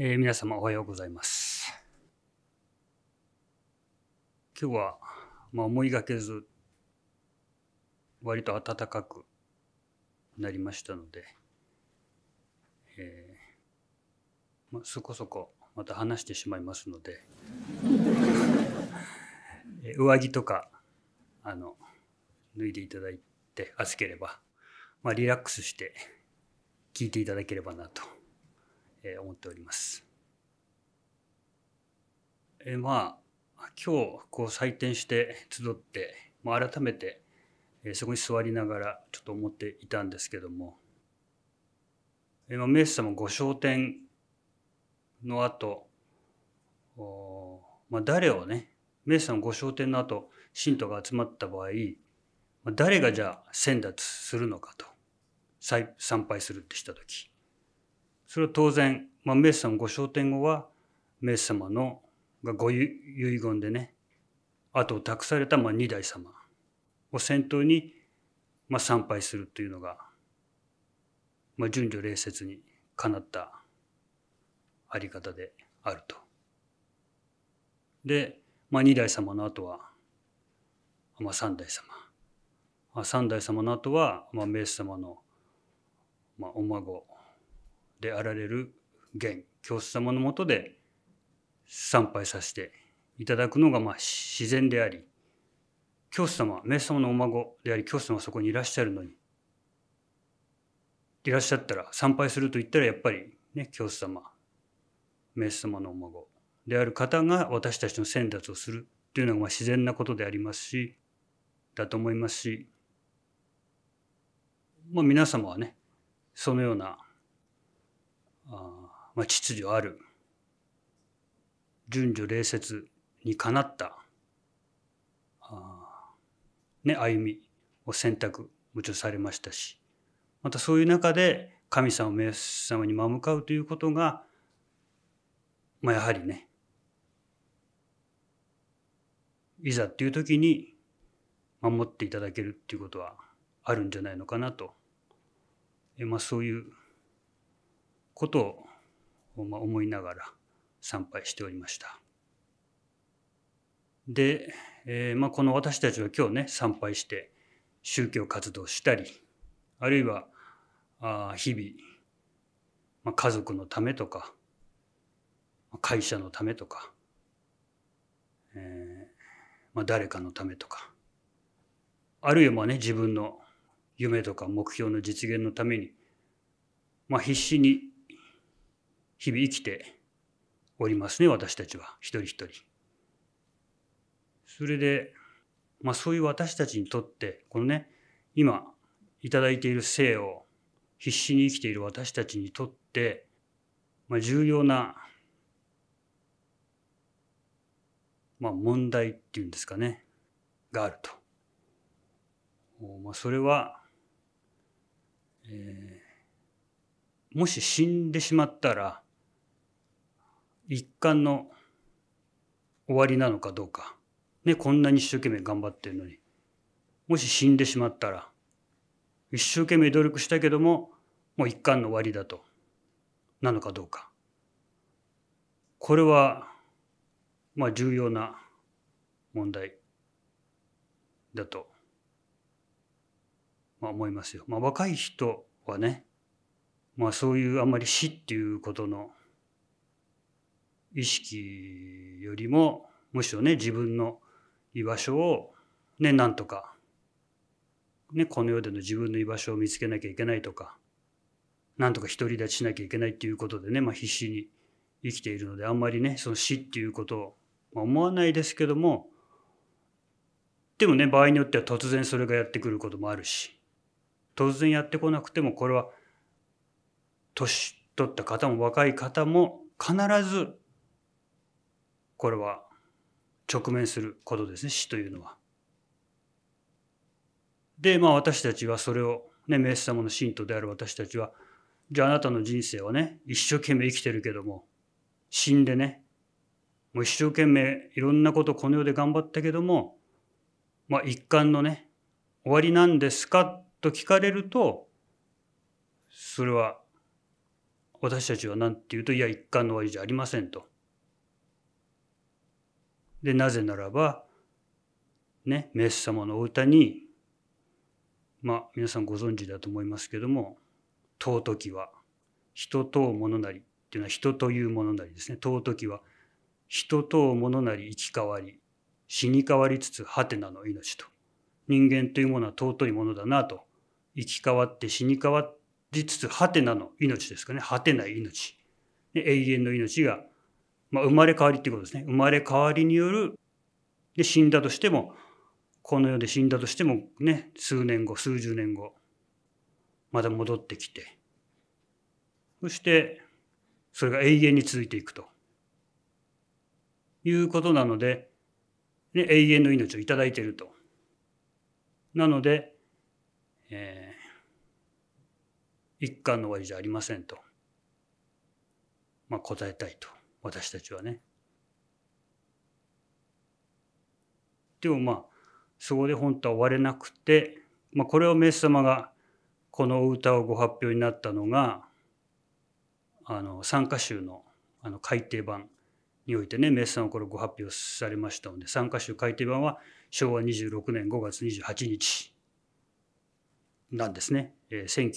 えー、皆様おはようございます。今日は、まあ、思いがけず割と暖かくなりましたので、えーまあ、そこそこまた話してしまいますので 上着とかあの脱いでいただいて暑ければ、まあ、リラックスして聞いていただければなとえ思っております。えまあ今日こう採点して集って、まあ、改めてえそこに座りながらちょっと思っていたんですけども、えまあ、メス様ご昇天の後、まあ、誰をね、メイさんご昇天の後、信徒が集まった場合、まあ、誰がじゃあ先達するのかと、参拝するってした時、それは当然、まあ、メイさんご昇天後は、メイ様のがご遺言でね、後を託されたまあ二代様を先頭に、まあ、参拝するというのが、まあ、順序礼節にかなったあり方であると。で、まあ、2代様の後は、まあ、3代様。まあ、3代様の後は、まあ、明治様の、まあ、お孫であられる元教祖様のもとで参拝させていただくのがまあ自然であり教祖様明治様のお孫であり教祖様はそこにいらっしゃるのにいらっしゃったら参拝すると言ったらやっぱりね教祖様メス様の孫である方が私たちの先達をするというのが自然なことでありますしだと思いますし、まあ、皆様はねそのようなあ、まあ、秩序ある順序礼節にかなったあ、ね、歩みを選択もちろんされましたしまたそういう中で神様を目安様に真向かうということがまあ、やはりね、いざっていう時に守っていただけるっていうことはあるんじゃないのかなと、えまあ、そういうことを、まあ、思いながら参拝しておりました。で、えー、まあ、この私たちは今日ね参拝して宗教活動したりあるいはあ日々、まあ、家族のためとか会社のためとか、えーまあ、誰かのためとかあるいはまあね自分の夢とか目標の実現のために、まあ、必死に日々生きておりますね私たちは一人一人。それで、まあ、そういう私たちにとってこのね今いただいている生を必死に生きている私たちにとって、まあ、重要なまあ、問題っていうんですかねがあると、まあ、それは、えー、もし死んでしまったら一貫の終わりなのかどうか、ね、こんなに一生懸命頑張ってるのにもし死んでしまったら一生懸命努力したけどももう一貫の終わりだとなのかどうかこれはまあ、重要な問題だと、まあ、思いますよ。まあ、若い人はね、まあ、そういうあんまり死っていうことの意識よりもむしろね自分の居場所をねなんとか、ね、この世での自分の居場所を見つけなきゃいけないとかなんとか独り立ちしなきゃいけないっていうことでね、まあ、必死に生きているのであんまりねその死っていうことを思わないですけどもでもね場合によっては突然それがやってくることもあるし突然やってこなくてもこれは年取った方も若い方も必ずこれは直面することですね死というのは。でまあ私たちはそれをねメス様の信徒である私たちはじゃああなたの人生はね一生懸命生きてるけども死んでねもう一生懸命いろんなことこの世で頑張ったけども、まあ、一貫のね終わりなんですかと聞かれるとそれは私たちは何て言うといや一貫の終わりじゃありませんと。でなぜならばねメス様のお歌にまあ皆さんご存知だと思いますけども「尊きは人とものなり」っていうのは人というものなりですね「尊きは人と物なり生き変わり死に変わりつつはてなの命と人間というものは尊いものだなと生き変わって死に変わりつつはてなの命ですかねはてない命永遠の命が、まあ、生まれ変わりっていうことですね生まれ変わりによるで死んだとしてもこの世で死んだとしてもね数年後数十年後また戻ってきてそしてそれが永遠に続いていくと。いうことなので、ね、永遠の命をいただいていると。なので、えー、一貫の終わりじゃありませんと、まあ、答えたいと私たちはね。でもまあそこで本当は終われなくて、まあ、これをメス様がこのお歌をご発表になったのがあの参加集のあの改訂版においてねメッサンをこれご発表されましたので参加集改訂版は昭和26年5月28日なんですね、えー、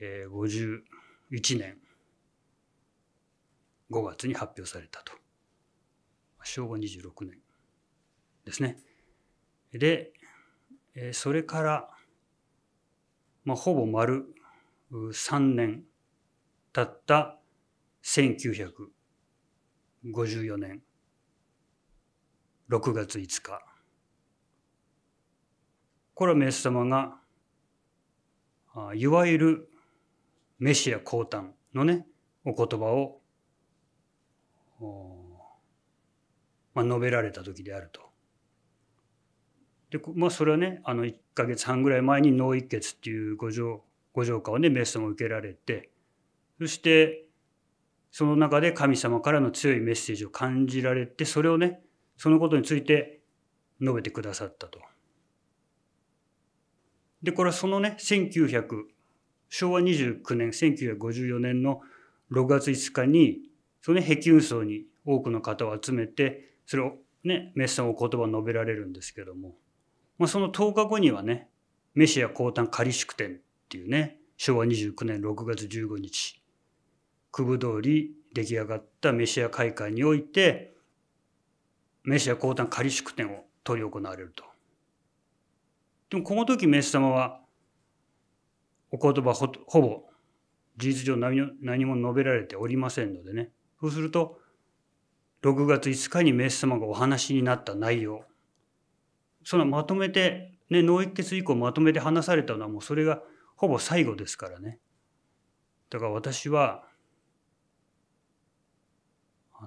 1951年5月に発表されたと昭和26年ですねで、えそれから、まあ、ほぼ丸3年たった1 9 0 54年6月5日これはメス様がいわゆるメシア降誕のねお言葉をまあ、述べられた時であると。でまあ、それはねあの1か月半ぐらい前に脳一血っていうご浄ご浄化をねメス様受けられてそしてその中で神様からの強いメッセージを感じられて、それをね、そのことについて述べてくださったと。で、これはそのね、1900、昭和29年、1954年の6月5日に、そのね、壁運送に多くの方を集めて、それをね、メッサンお言葉を述べられるんですけども、まあ、その10日後にはね、メシア降誕仮祝典っていうね、昭和29年6月15日、区分通り出来上がったメシア会館においてメシア降誕仮祝典を執り行われると。でもこの時メス様はお言葉ほほぼ事実上何も述べられておりませんのでねそうすると6月5日にメス様がお話になった内容そのまとめてね脳一血以降まとめて話されたのはもうそれがほぼ最後ですからねだから私は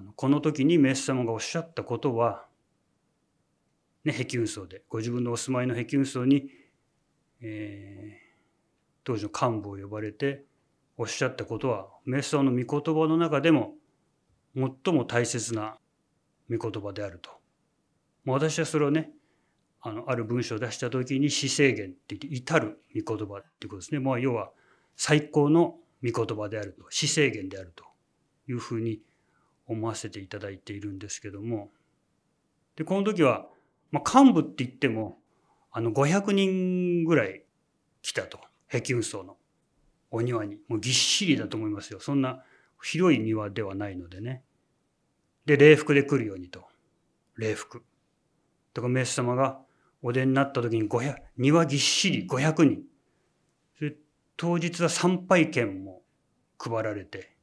あのこの時にメス様がおっしゃったことは、ね、壁運送でご自分のお住まいの壁運送に、えー、当時の幹部を呼ばれておっしゃったことはメス様の御言葉の中でも最も大切な御言葉であると。私はそれをねあのある文章を出した時に「死制限」って言って「至る御言葉」っていうことですね。まあ、要は最高の御言葉であると死制限であるというふうに思わせていただいているんですけどもでこの時は、まあ、幹部って言ってもあの500人ぐらい来たと壁運送のお庭にもうぎっしりだと思いますよそんな広い庭ではないのでねで礼服で来るようにと礼服とかメス様がお出になった時に庭ぎっしり500人当日は参拝券も配られて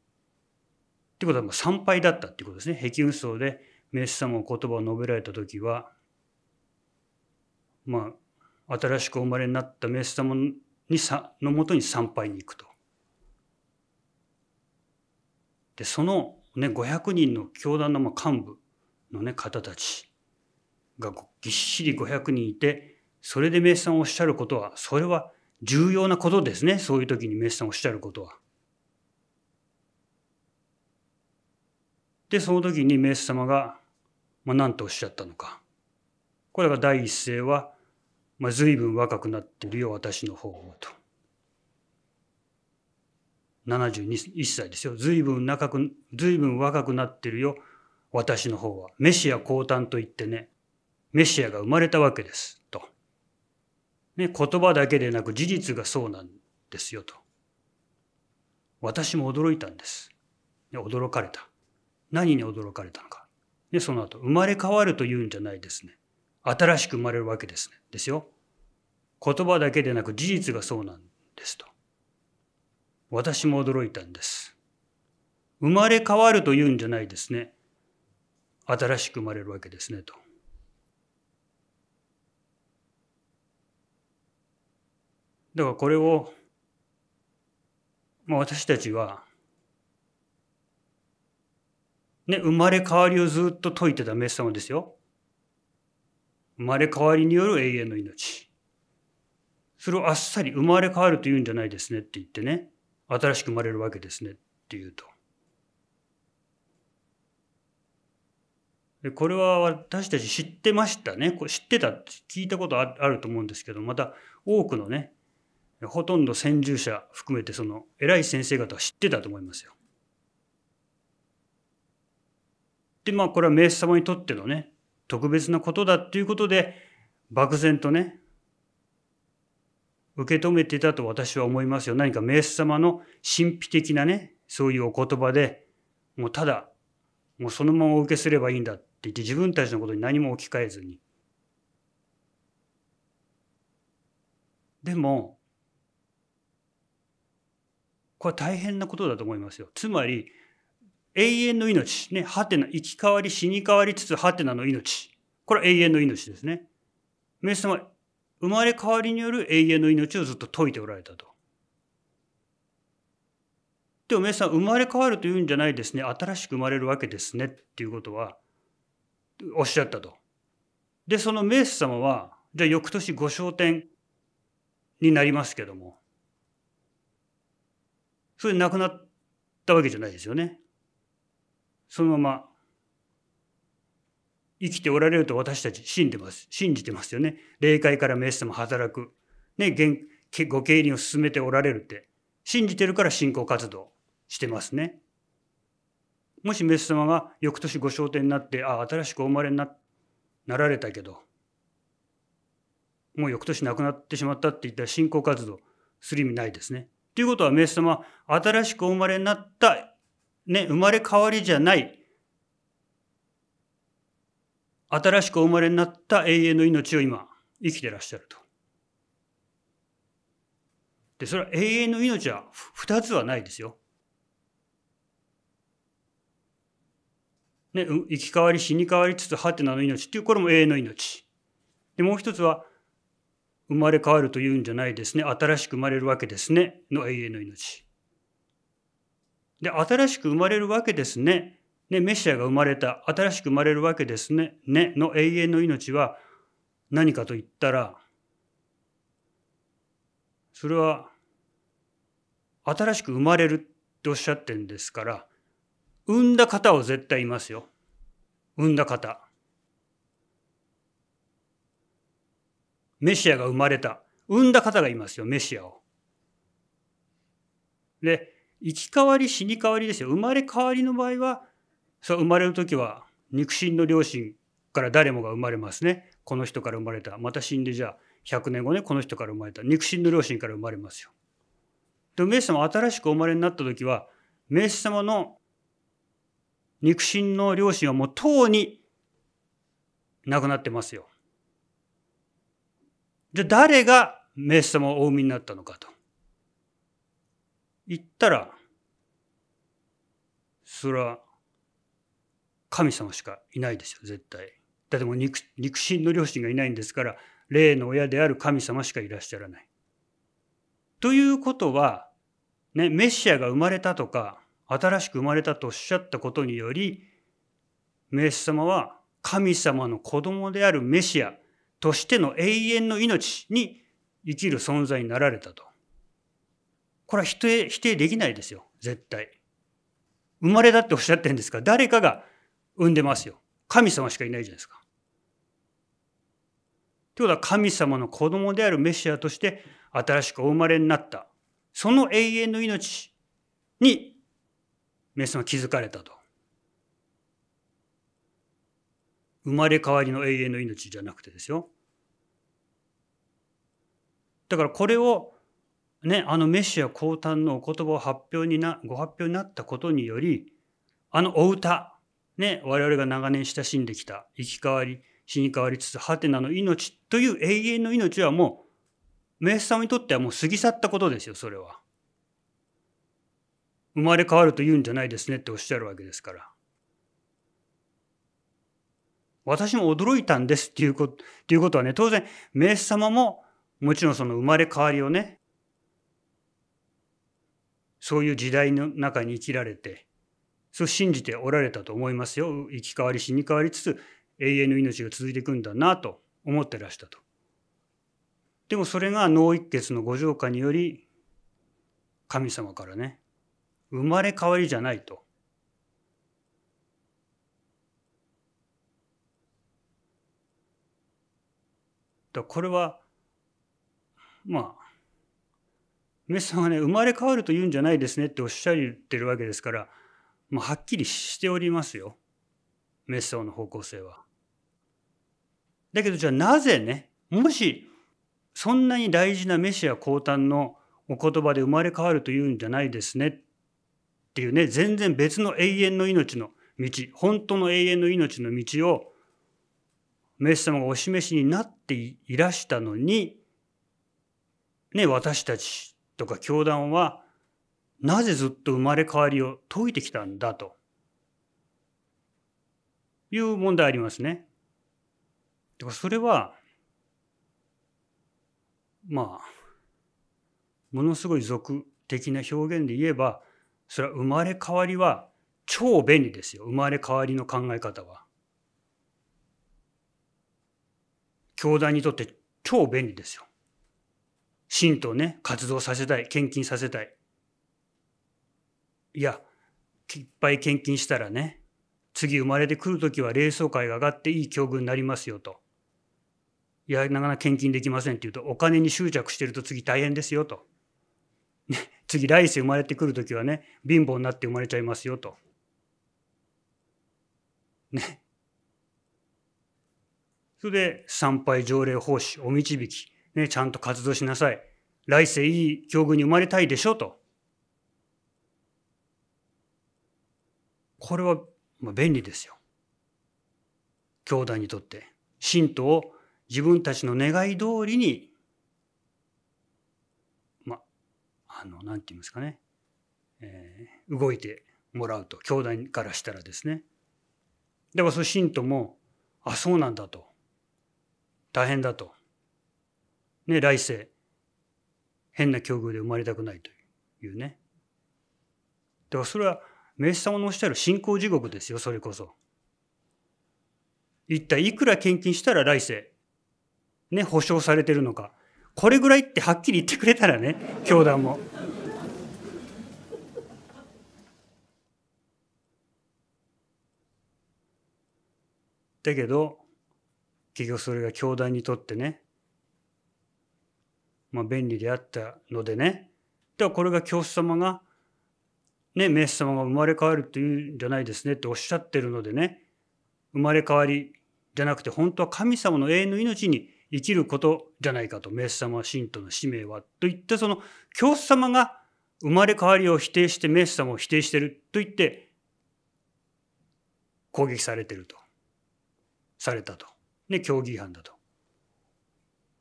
ってことは参拝だったってことですね。壁運送で名手様の言葉を述べられた時はまあ新しくお生まれになった名手様にさのもとに参拝に行くと。でその、ね、500人の教団の幹部の、ね、方たちがぎっしり500人いてそれで名手さんおっしゃることはそれは重要なことですねそういう時に名手さんおっしゃることは。で、その時にメイス様が、まあ、何とおっしゃったのか。これが第一声は、まあ、随分若くなってるよ、私の方はと。71歳ですよ。随分長く、随分若くなってるよ、私の方は。メシア降誕といってね、メシアが生まれたわけです。と。ね、言葉だけでなく事実がそうなんですよ、と。私も驚いたんです。驚かれた。何に驚かれたのか。で、その後、生まれ変わるというんじゃないですね。新しく生まれるわけですね。ですよ。言葉だけでなく事実がそうなんですと。私も驚いたんです。生まれ変わるというんじゃないですね。新しく生まれるわけですねと。だからこれを、まあ、私たちはね、生まれ変わりをずっと説いてたメス様ですよ。生まれ変わりによる永遠の命。それをあっさり生まれ変わると言うんじゃないですねって言ってね、新しく生まれるわけですねって言うと。でこれは私たち知ってましたね。これ知ってたって聞いたことあると思うんですけど、また多くのね、ほとんど先住者含めてその偉い先生方は知ってたと思いますよ。で、まあこれは名手様にとってのね、特別なことだっていうことで、漠然とね、受け止めてたと私は思いますよ。何か名手様の神秘的なね、そういうお言葉で、もうただ、もうそのままお受けすればいいんだって言って自分たちのことに何も置き換えずに。でも、これは大変なことだと思いますよ。つまり、永遠の命。ね、はてな、生き変わり、死に変わりつつ、はてなの命。これは永遠の命ですね。イ様、生まれ変わりによる永遠の命をずっと説いておられたと。でも、皆さん、生まれ変わるというんじゃないですね。新しく生まれるわけですね。っていうことは、おっしゃったと。で、そのメイス様は、じゃあ翌年ご昇天になりますけども、それで亡くなったわけじゃないですよね。そのまま生きておられると私たち信じてます。信じてますよね。霊界からメッセも働く。ね、ご経理を進めておられるって。信じてるから信仰活動してますね。もしメス様が翌年ご昇天になって、ああ、新しくお生まれにななられたけど、もう翌年亡くなってしまったって言ったら信仰活動する意味ないですね。ということはメス様、新しくお生まれになったね、生まれ変わりじゃない、新しくお生まれになった永遠の命を今、生きてらっしゃると。で、それは永遠の命は2つはないですよ。ね、生き変わり死に変わりつつハテナの命っていうこれも永遠の命。でもう一つは生まれ変わるというんじゃないですね新しく生まれるわけですねの永遠の命。で、新しく生まれるわけですね。ね、メシアが生まれた、新しく生まれるわけですね。ね、の永遠の命は何かと言ったら、それは、新しく生まれるっておっしゃってるんですから、産んだ方を絶対いますよ。産んだ方。メシアが生まれた。産んだ方がいますよ、メシアを。で、生き変わり死に変わりですよ生まれ変わりの場合はそう生まれる時は肉親の両親から誰もが生まれますねこの人から生まれたまた死んでじゃあ100年後ねこの人から生まれた肉親の両親から生まれますよ。でメイス様新しくお生まれになった時はイス様の肉親の両親はもうとうに亡くなってますよ。じゃあ誰がイス様をお産みになったのかと。言ったら、それは神様しかいないですよ、絶対。だってもう肉肉親の両親がいないんですから、霊の親である神様しかいらっしゃらない。ということは、ね、メシアが生まれたとか、新しく生まれたとおっしゃったことにより、メス様は神様の子供であるメシアとしての永遠の命に生きる存在になられたと。これは否定、否定できないですよ。絶対。生まれだっておっしゃってるんですから、誰かが産んでますよ。神様しかいないじゃないですか。ということは神様の子供であるメシアとして新しくお生まれになった。その永遠の命に、メスは気づかれたと。生まれ変わりの永遠の命じゃなくてですよ。だからこれをね、あのメシア降誕のお言葉を発表になご発表になったことによりあのお歌、ね、我々が長年親しんできた生き変わり死に変わりつつハテナの命という永遠の命はもうメ主ス様にとってはもう過ぎ去ったことですよそれは。生まれ変わると言うんじゃないですねっておっしゃるわけですから。私も驚いたんですっていうこということはね当然メ主ス様ももちろんその生まれ変わりをねそういう時代の中に生きられてそう信じておられたと思いますよ生き変わり死に変わりつつ永遠の命が続いていくんだなと思ってらしたと。でもそれが脳一血のご浄化により神様からね生まれ変わりじゃないと。だこれはまあイスさんはね、生まれ変わると言うんじゃないですねっておっしゃってるわけですから、もうはっきりしておりますよ。メッサの方向性は。だけどじゃあなぜね、もしそんなに大事なメシア降誕のお言葉で生まれ変わると言うんじゃないですねっていうね、全然別の永遠の命の道、本当の永遠の命の道をメッ様がお示しになっていらしたのに、ね、私たちとか教団はなぜずっと生まれ変わりを解いてきたんだという問題ありますね。だかそれはまあものすごい俗的な表現で言えばそれは生まれ変わりは超便利ですよ生まれ変わりの考え方は。教団にとって超便利ですよ。信徒をね、活動させたい、献金させたい。いや、いっぱい献金したらね、次生まれてくる時は霊層会が上がっていい境遇になりますよと。いや、なかなか献金できませんって言うと、お金に執着してると次大変ですよと。ね、次来世生まれてくる時はね、貧乏になって生まれちゃいますよと。ね。それで、参拝条例奉仕、お導き、ね、ちゃんと活動しなさい。来世いい境遇に生まれたいでしょと。これは便利ですよ。兄弟にとって。信徒を自分たちの願い通りに、ま、あの、なんて言いますかね、えー、動いてもらうと、兄弟からしたらですね。だからその信徒も、あ、そうなんだと。大変だと。ね、来世、変な境遇で生まれたくないというね。だからそれは、明治様のおっしゃる信仰地獄ですよ、それこそ。一体いくら献金したら来世、ね、保証されてるのか。これぐらいってはっきり言ってくれたらね、教団も。だけど、結局それが教団にとってね、まあ、便利であったのでねではこれが教師様が、ね、メス様が生まれ変わるというんじゃないですねっておっしゃってるのでね生まれ変わりじゃなくて本当は神様の永遠の命に生きることじゃないかとメス様は信徒の使命はといったその教師様が生まれ変わりを否定してメス様を否定してると言って攻撃されてるとされたと、ね、教義違反だと。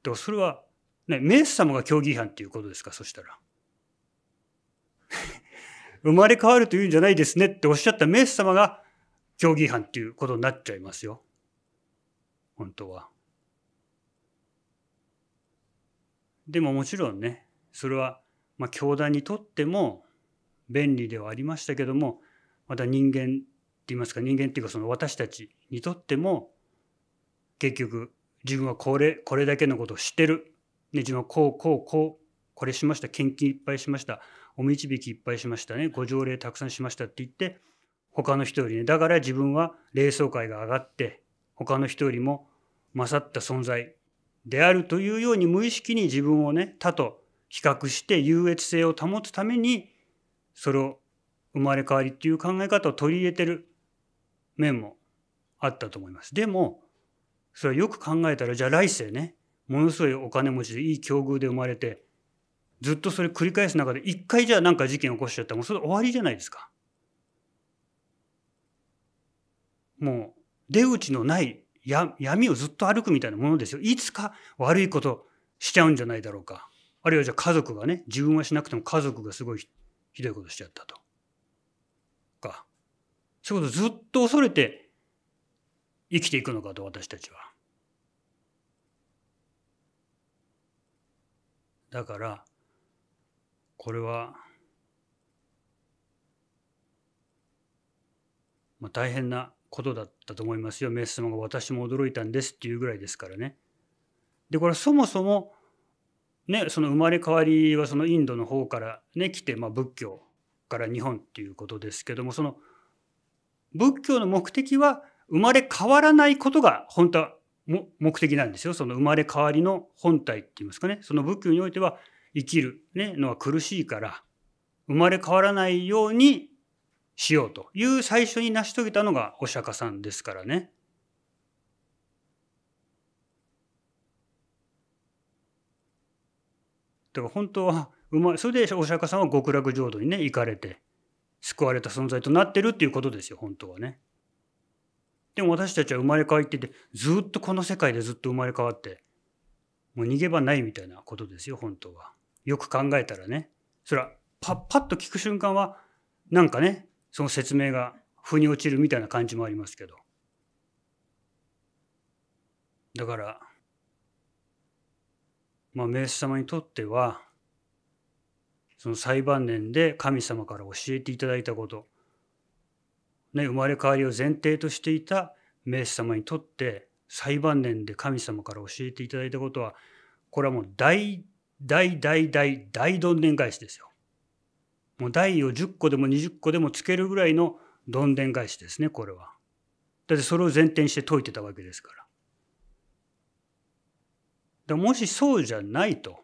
でもそれはね、メス様が競技違反っていうことですか、そしたら。生まれ変わるというんじゃないですねっておっしゃったメス様が競技違反っていうことになっちゃいますよ。本当は。でももちろんね、それは、まあ、教団にとっても便利ではありましたけども、また人間って言いますか、人間っていうかその私たちにとっても、結局自分はこれ、これだけのことを知ってる。ね、自分はこうこうこうこれしました献金いっぱいしましたお導きいっぱいしましたねご条例たくさんしましたって言って他の人よりねだから自分は霊相会が上がって他の人よりも勝った存在であるというように無意識に自分をね他と比較して優越性を保つためにそれを生まれ変わりっていう考え方を取り入れてる面もあったと思います。でもそれはよく考えたらじゃあ来世ねものすごいお金持ちでいい境遇で生まれてずっとそれ繰り返す中で一回じゃあ何か事件起こしちゃったらもうそれ終わりじゃないですか。もう出口のない闇をずっと歩くみたいなものですよ。いつか悪いことしちゃうんじゃないだろうか。あるいはじゃあ家族がね自分はしなくても家族がすごいひどいことしちゃったと。かそういうことずっと恐れて生きていくのかと私たちは。だからこれは、まあ、大変なことだったと思いますよメス様が私も驚いたんですっていうぐらいですからね。でこれはそもそもね、その生まれ変わりはそのインドの方から、ね、来て、まあ、仏教から日本っていうことですけどもその仏教の目的は生まれ変わらないことが本当は目的なんですよその生まれ変わりの本体って言いますかねその仏教においては生きる、ね、のは苦しいから生まれ変わらないようにしようという最初に成し遂げたのがお釈迦さんですからね。だから本当はそれでお釈迦さんは極楽浄土にね行かれて救われた存在となってるっていうことですよ本当はね。でも私たちは生まれ変わっててずっとこの世界でずっと生まれ変わってもう逃げ場ないみたいなことですよ本当は。よく考えたらねそれはパッパッと聞く瞬間はなんかねその説明が腑に落ちるみたいな感じもありますけどだからまあ名手様にとってはその最晩年で神様から教えていただいたことね、生まれ変わりを前提としていた名士様にとって最晩年で神様から教えていただいたことはこれはもう大大大大大どんでん返しですよ。もう大を10個でも20個でもつけるぐらいのどんでん返しですねこれは。だってそれを前提にして解いてたわけですから。だもしそうじゃないと。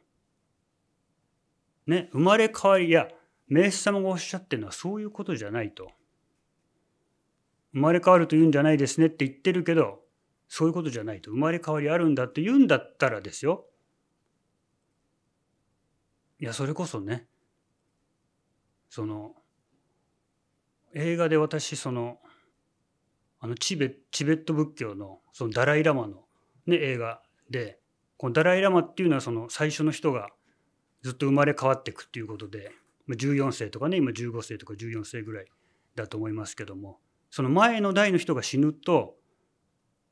ね、生まれ変わりや名士様がおっしゃってるのはそういうことじゃないと。生まれ変わると言うんじゃないですねって言ってるけどそういうことじゃないと生まれ変わりあるんだって言うんだったらですよいやそれこそねその映画で私そのあのチベチベット仏教のそのダライ・ラマの、ね、映画でこのダライ・ラマっていうのはその最初の人がずっと生まれ変わっていくっていうことで14世とかね今15世とか14世ぐらいだと思いますけどもその前の代の人が死ぬと、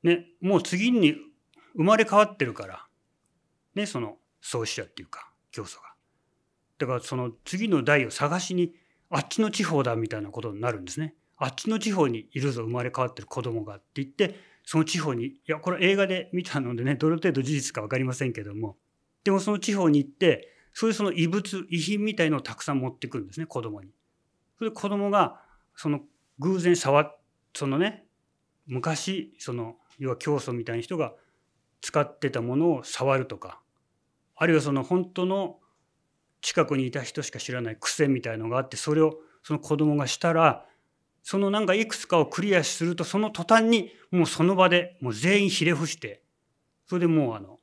ね、もう次に生まれ変わってるから、ね、その創始者っていうか教祖が。だからその次の代を探しにあっちの地方だみたいなことになるんですね。あっちの地方にいるぞ生まれ変わってる子供がって言ってその地方にいやこれ映画で見たのでねどの程度事実か分かりませんけどもでもその地方に行ってそういうその遺物遺品みたいのをたくさん持ってくるんですね子供に。それで子供がその偶然触っそのね昔その要は教祖みたいな人が使ってたものを触るとかあるいはその本当の近くにいた人しか知らない癖みたいのがあってそれをその子供がしたらそのなんかいくつかをクリアするとその途端にもうその場でもう全員ひれ伏してそれでもうあの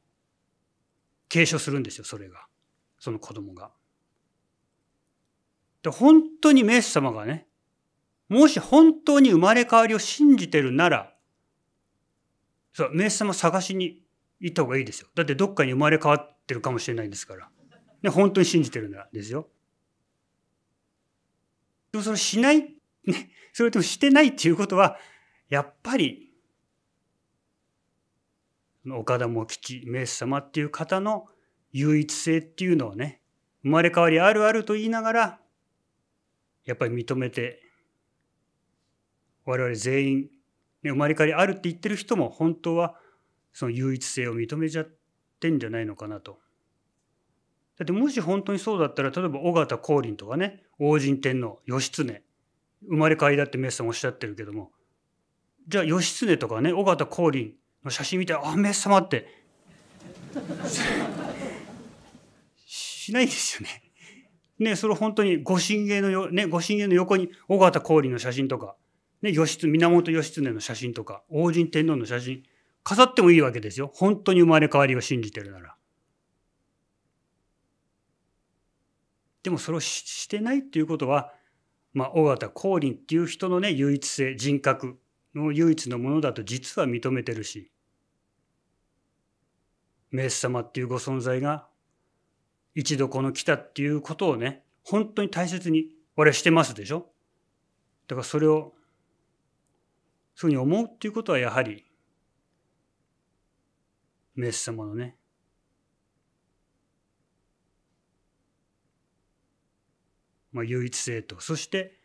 継承するんですよそれがその子供が。で本当にメス様がねもし本当に生まれ変わりを信じてるなら、そう、名ス様探しに行った方がいいですよ。だってどっかに生まれ変わってるかもしれないんですから。ね、本当に信じてるならですよ。でもそれしない、ね、それともしてないっていうことは、やっぱり、岡田茂吉、名ス様っていう方の唯一性っていうのをね、生まれ変わりあるあると言いながら、やっぱり認めて我々全員、ね、生まれ変わりあるって言ってる人も本当はその唯一性を認めちゃってんじゃないのかなと。だってもし本当にそうだったら例えば緒方光琳とかね王神天皇義経生まれ変わりだってメッさんおっしゃってるけどもじゃあ義経とかね緒方光琳の写真見て「あメッ様」ってしないですよね。ねそれ本当に御神芸のよ、ね、御神の横に緒方光琳の写真とかね、義経、源義経の写真とか、王神天皇の写真、飾ってもいいわけですよ。本当に生まれ変わりを信じてるなら。でもそれをしてないっていうことは、まあ、尾形光琳っていう人のね、唯一性、人格の唯一のものだと実は認めてるし、メス様っていうご存在が、一度この来たっていうことをね、本当に大切に、我々してますでしょだからそれをそういうふうに思うっていうことはやはりメス様のねまあ、唯一性とそして、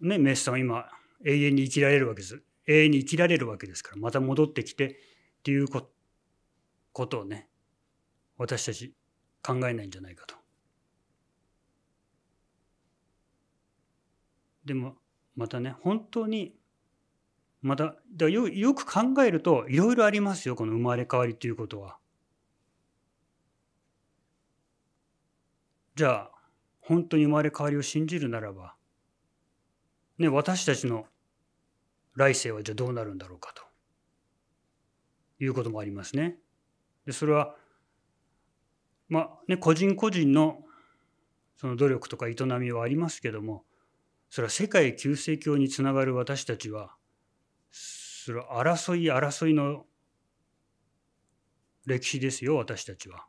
ね、メス様は今永遠に生きられるわけです永遠に生きられるわけですからまた戻ってきてっていうことをね私たち考えないんじゃないかと。でもまたね本当にまただよよく考えるといろいろありますよこの生まれ変わりということは。じゃあ本当に生まれ変わりを信じるならば、ね、私たちの来世はじゃあどうなるんだろうかということもありますね。でそれはまあね個人個人のその努力とか営みはありますけどもそれは世界救世教につながる私たちはする争い争いの歴史ですよ私たちは。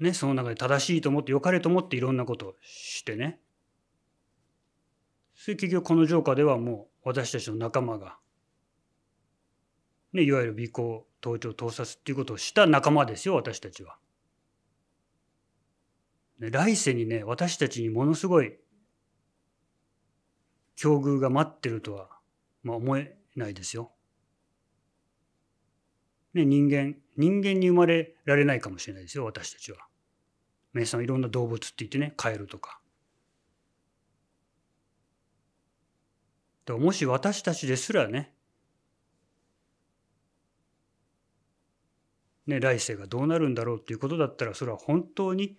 ね、その中で正しいと思って良かれと思っていろんなことをしてね。それ結局この浄化ではもう私たちの仲間が、ね、いわゆる尾行盗聴盗撮っていうことをした仲間ですよ私たちは。来世にね私たちにものすごい境遇が待ってるとは、まあ、思えないですよ。ね、人間人間に生まれられないかもしれないですよ私たちは。皆さんいろんな動物って言ってねカエルとか。もし私たちですらねね来世がどうなるんだろうっていうことだったらそれは本当に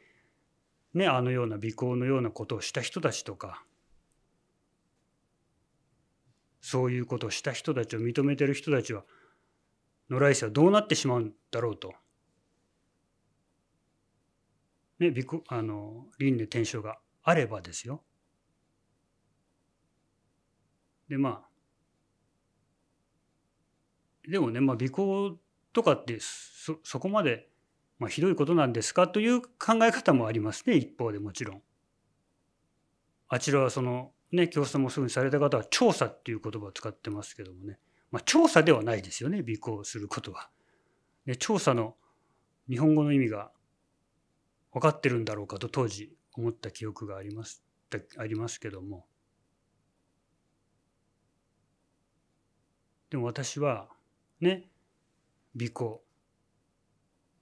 ねあのような尾行のようなことをした人たちとかそういうことをした人たちを認めてる人たちは野良医師はどうなってしまうんだろうと。ね、びコあの輪廻転生があればですよ。でまあでもね、まあ、尾行とかってそそこまで、まあ、ひどいことなんですかという考え方もありますね一方でもちろん。あちらはそのね、教室もすぐにされた方は調査っていう言葉を使ってますけどもね、まあ、調査ではないですよね尾行することは。で調査の日本語の意味が分かってるんだろうかと当時思った記憶がありますありますけどもでも私はね尾行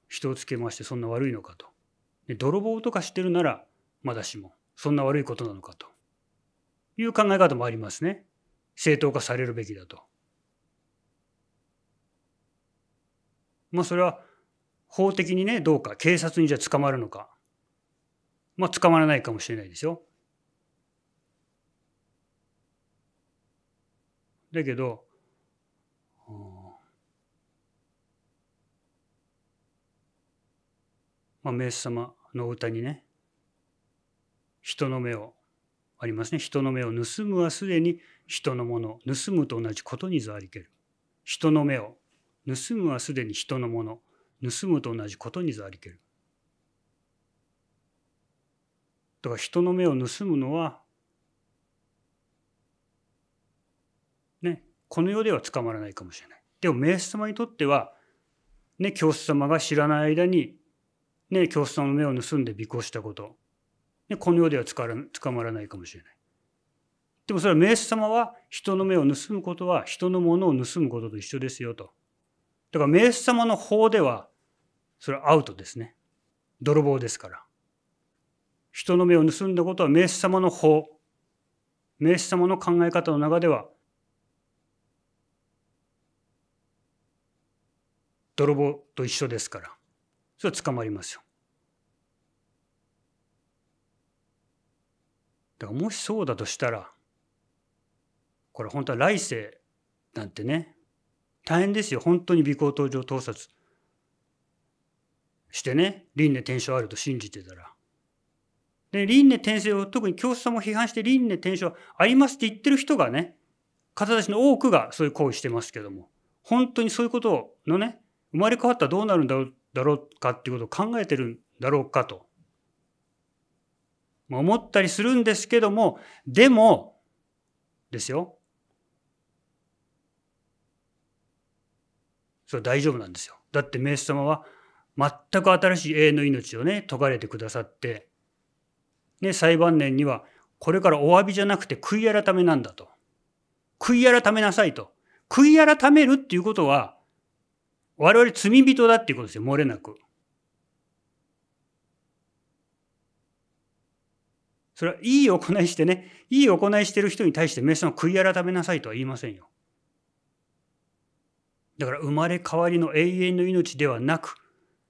人をつけましてそんな悪いのかと。で泥棒とかしてるならまだしもそんな悪いことなのかと。いう考え方もありますね。正当化されるべきだと。まあそれは法的にねどうか警察にじゃあ捕まるのかまあ捕まらないかもしれないですよ。だけど、まあ、メス様の歌にね人の目をありますね。人の目を盗むはすでに人のもの、盗むと同じことにざりける。人の目を盗むはすでに人のもの、盗むと同じことにざりける。とか人の目を盗むのは、ね、この世では捕まらないかもしれない。でも、名手様にとっては、ね、教師様が知らない間に、ね、教室様の目を盗んで尾行したこと、ね、この世では捕まらないかもしれない。でもそれは名ス様は人の目を盗むことは人のものを盗むことと一緒ですよと。だから名ス様の法ではそれはアウトですね。泥棒ですから。人の目を盗んだことは名ス様の法。名ス様の考え方の中では泥棒と一緒ですから。それは捕まりますよ。だからもしそうだとしたらこれ本当は来世なんてね大変ですよ本当に尾行登場盗撮してね輪廻転生あると信じてたら。で輪廻転生を特に教祖さんも批判して輪廻転生はありますって言ってる人がね方たちの多くがそういう行為してますけども本当にそういうことのね生まれ変わったらどうなるんだろうかっていうことを考えてるんだろうかと思ったりするんですけども、でも、ですよ。それ大丈夫なんですよ。だって、メス様は、全く新しい永遠の命をね、解かれてくださって、ね、裁判年には、これからお詫びじゃなくて悔い改めなんだと。悔い改めなさいと。悔い改めるっていうことは、我々罪人だっていうことですよ、漏れなく。それはいい行いしてね、いい行いしてる人に対して目線を悔い改めなさいとは言いませんよ。だから生まれ変わりの永遠の命ではなく、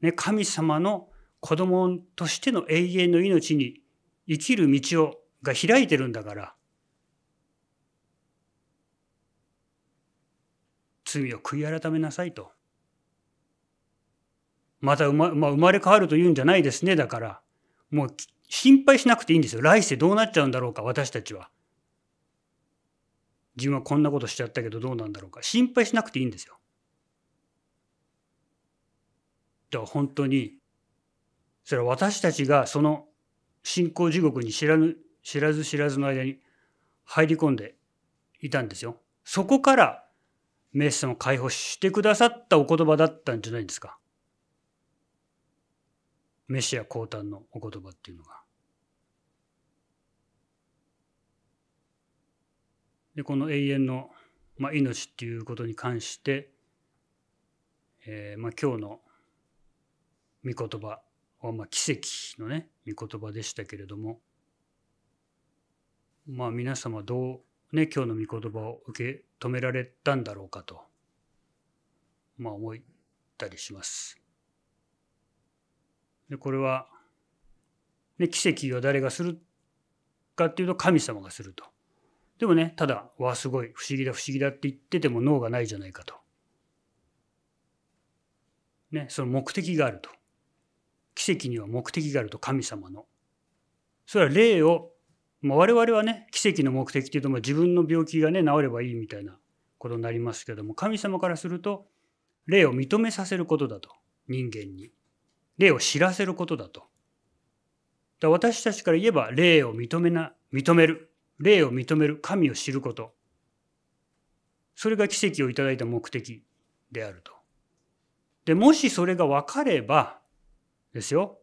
ね、神様の子供としての永遠の命に生きる道をが開いてるんだから、罪を悔い改めなさいと。また生ま,、まあ、生まれ変わるというんじゃないですね、だから。もう心配しなくていいんですよ。来世どうなっちゃうんだろうか、私たちは。自分はこんなことしちゃったけどどうなんだろうか。心配しなくていいんですよ。だから本当に、それは私たちがその信仰地獄に知らぬ、知らず知らずの間に入り込んでいたんですよ。そこからメッセさんを解放してくださったお言葉だったんじゃないですか。メシア降誕のお言葉っていうのが。でこの永遠の、まあ、命っていうことに関して、えーまあ、今日の御言葉は、まあ、奇跡のね御言葉でしたけれどもまあ皆様どうね今日の御言葉を受け止められたんだろうかとまあ思ったりします。でこれは、ね、奇跡は誰がするかっていうと神様がすると。でもね、ただ、わあ、すごい、不思議だ、不思議だって言ってても脳がないじゃないかと。ね、その目的があると。奇跡には目的があると、神様の。それは霊を、まあ、我々はね、奇跡の目的っていうと、まあ、自分の病気がね、治ればいいみたいなことになりますけども、神様からすると、霊を認めさせることだと。人間に。霊を知らせることだと。だ私たちから言えば、霊を認めな、認める。霊を認める神を知ることそれが奇跡をいただいた目的であると。でもしそれが分かればですよ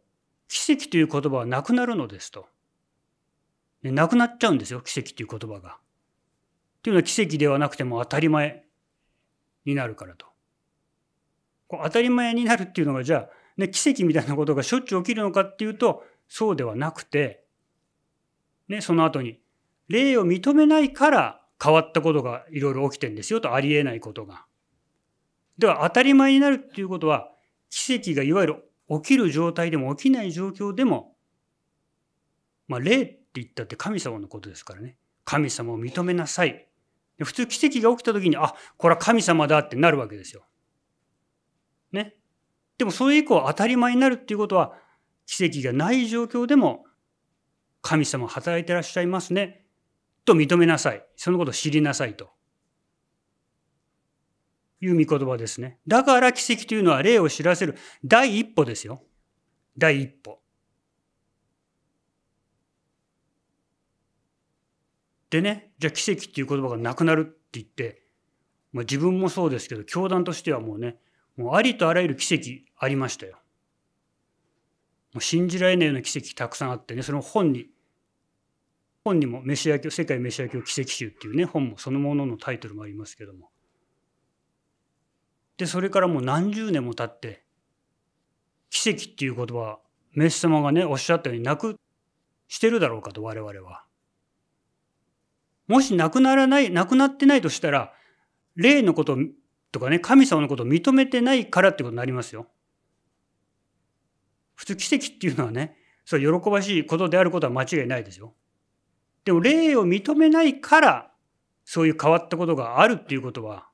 奇跡という言葉はなくなるのですと。なくなっちゃうんですよ奇跡という言葉が。というのは奇跡ではなくても当たり前になるからと。こう当たり前になるっていうのがじゃあ、ね、奇跡みたいなことがしょっちゅう起きるのかっていうとそうではなくて、ね、その後に霊を認めないから変わったことがいろいろ起きてんですよとありえないことが。では当たり前になるっていうことは奇跡がいわゆる起きる状態でも起きない状況でも、まあ、霊って言ったって神様のことですからね神様を認めなさい普通奇跡が起きた時にあこれは神様だってなるわけですよ。ね。でもそれ以降当たり前になるっていうことは奇跡がない状況でも神様働いてらっしゃいますねと認めなさい。そのことを知りなさいと。いう御言葉ですね。だから奇跡というのは霊を知らせる第一歩ですよ。第一歩。でね、じゃあ奇跡っていう言葉がなくなるって言って、まあ、自分もそうですけど、教団としてはもうね、もうありとあらゆる奇跡ありましたよ。もう信じられないような奇跡たくさんあってね、その本に本にもメシア教「世界メシア教奇跡集」っていうね本もそのもののタイトルもありますけどもでそれからもう何十年も経って奇跡っていう言葉はメス様がねおっしゃったようになくしてるだろうかと我々は。もしなくならない、なくなってないとしたら、霊のこととかね、神様のことを認めてないからってことになりますよ。普通奇跡っていうのはね、それ喜ばしいことであることは間違いないですよ。でも霊を認めないから、そういう変わったことがあるっていうことは、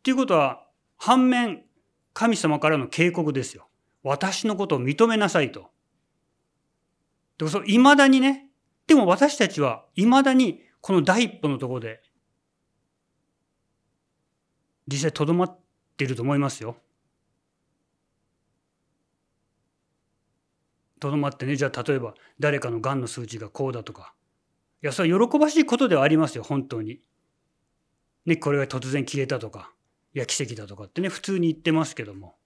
っていうことは、反面、神様からの警告ですよ。私のことを認めなさいと。でも、いまだにね、でも私たちはいまだにこの第一歩のところで、実際とどまっていると思いますよ。とどまってねじゃあ例えば誰かのがんの数値がこうだとかいや、それは喜ばしいことではありますよ、本当に。ね、これが突然消えたとか、いや、奇跡だとかってね、普通に言ってますけども。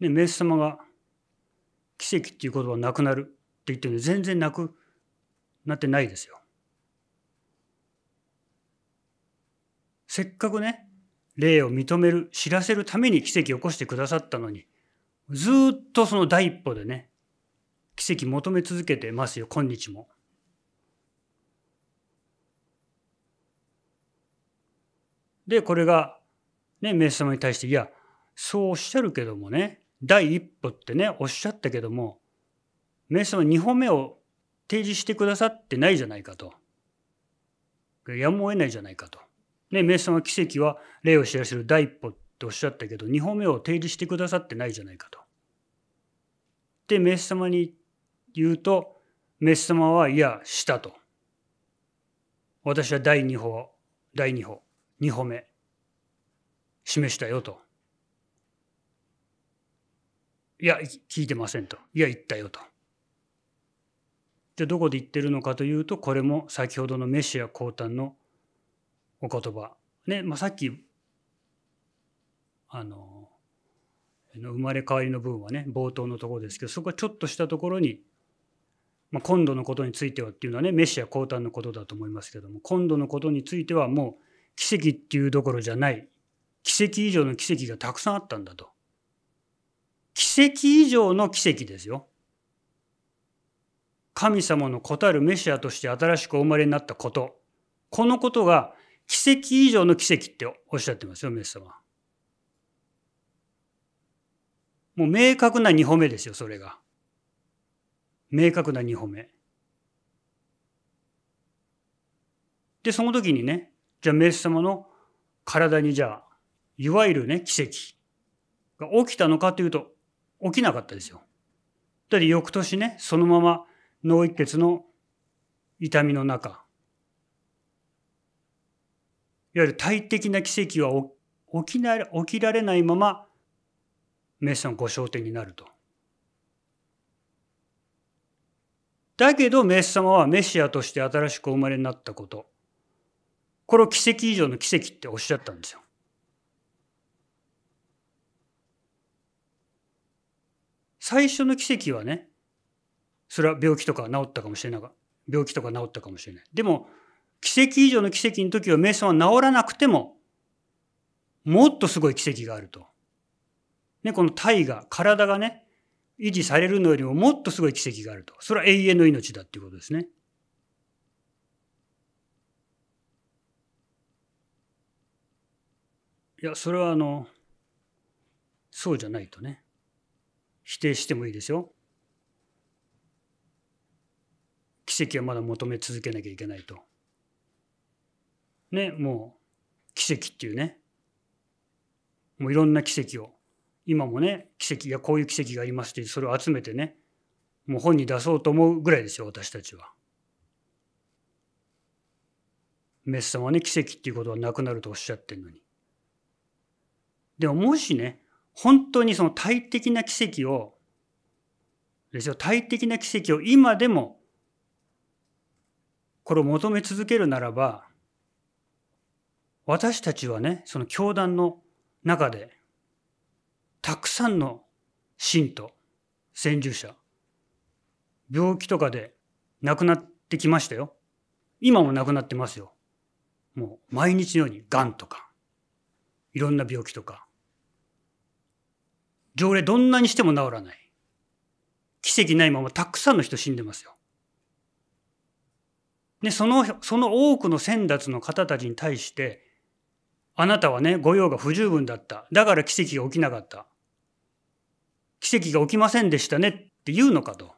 ね、メス様が奇跡っていう言葉なくなるって言ってるのに、全然なくなってないですよ。せっかくね、霊を認める、知らせるために奇跡を起こしてくださったのに、ずっとその第一歩でね、奇跡求め続けてますよ、今日も。で、これが、ね、メス様に対して、いや、そうおっしゃるけどもね、第一歩ってね、おっしゃったけども、メス様2歩目を提示してくださってないじゃないかと。やむを得ないじゃないかと。ね、名産は奇跡は霊を知らせる第一歩っておっしゃったけど、二歩目を提示してくださってないじゃないかと。で、メス様に言うと、メス様は、いや、したと。私は第二歩、第二歩、二歩目、示したよと。いや、聞いてませんと。いや、言ったよと。じゃあ、どこで言ってるのかというと、これも先ほどのメシア降誕のお言葉。ね、まあ、さっき、あの、生まれ変わりの文はね、冒頭のところですけど、そこはちょっとしたところに、まあ、今度のことについてはっていうのはね、メシア降誕のことだと思いますけども、今度のことについてはもう奇跡っていうどころじゃない、奇跡以上の奇跡がたくさんあったんだと。奇跡以上の奇跡ですよ。神様の答えるメシアとして新しくお生まれになったこと。このことが奇跡以上の奇跡っておっしゃってますよ、メス様。もう明確な2歩目ですよ、それが。明確な2歩目。で、その時にね、じゃあメス様の体にじゃあ、いわゆるね、奇跡が起きたのかというと、起きなかったですよ。だって翌年ね、そのまま脳一血の痛みの中、わゆる大的な奇跡は起きな起きられないままメッシのご昇天になると。だけどメッ様はメシアとして新しくお生まれになったこと。これを奇跡以上の奇跡っておっしゃったんですよ。最初の奇跡はね、それは病気とか治ったかもしれない病気とか治ったかもしれない。でも、奇跡以上の奇跡の時は瞑想は治らなくても、もっとすごい奇跡があると。ね、この体が、体がね、維持されるのよりももっとすごい奇跡があると。それは永遠の命だっていうことですね。いや、それはあの、そうじゃないとね、否定してもいいですよ。奇跡はまだ求め続けなきゃいけないと。ね、もう奇跡っていうね、もういろんな奇跡を、今もね、奇跡、がや、こういう奇跡がありますって、それを集めてね、もう本に出そうと思うぐらいですよ、私たちは。メス様はね、奇跡っていうことはなくなるとおっしゃってるのに。でももしね、本当にその大的な奇跡を、ですよ、大的な奇跡を今でも、これを求め続けるならば、私たちはね、その教団の中で、たくさんの信徒、先住者、病気とかで亡くなってきましたよ。今も亡くなってますよ。もう毎日のように癌とか、いろんな病気とか。条例どんなにしても治らない。奇跡ないままたくさんの人死んでますよ。で、その、その多くの先達の方たちに対して、あなたはね、御用が不十分だった。だから奇跡が起きなかった。奇跡が起きませんでしたねって言うのかと。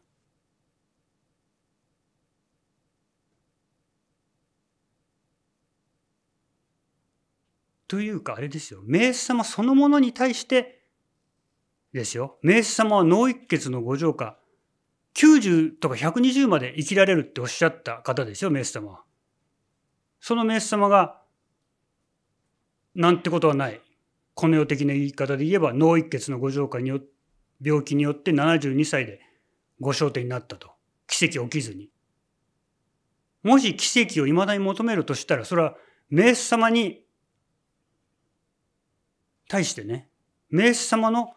というかあれですよ。名詞様そのものに対してですよ。名詞様は脳一血のご浄化。90とか120まで生きられるっておっしゃった方ですよ、名詞様は。その名詞様がなんてことはない。この世的な言い方で言えば脳一血のご条化によ病気によって72歳でご焦点になったと。奇跡起きずに。もし奇跡を未だに求めるとしたら、それは名ース様に対してね、メス様の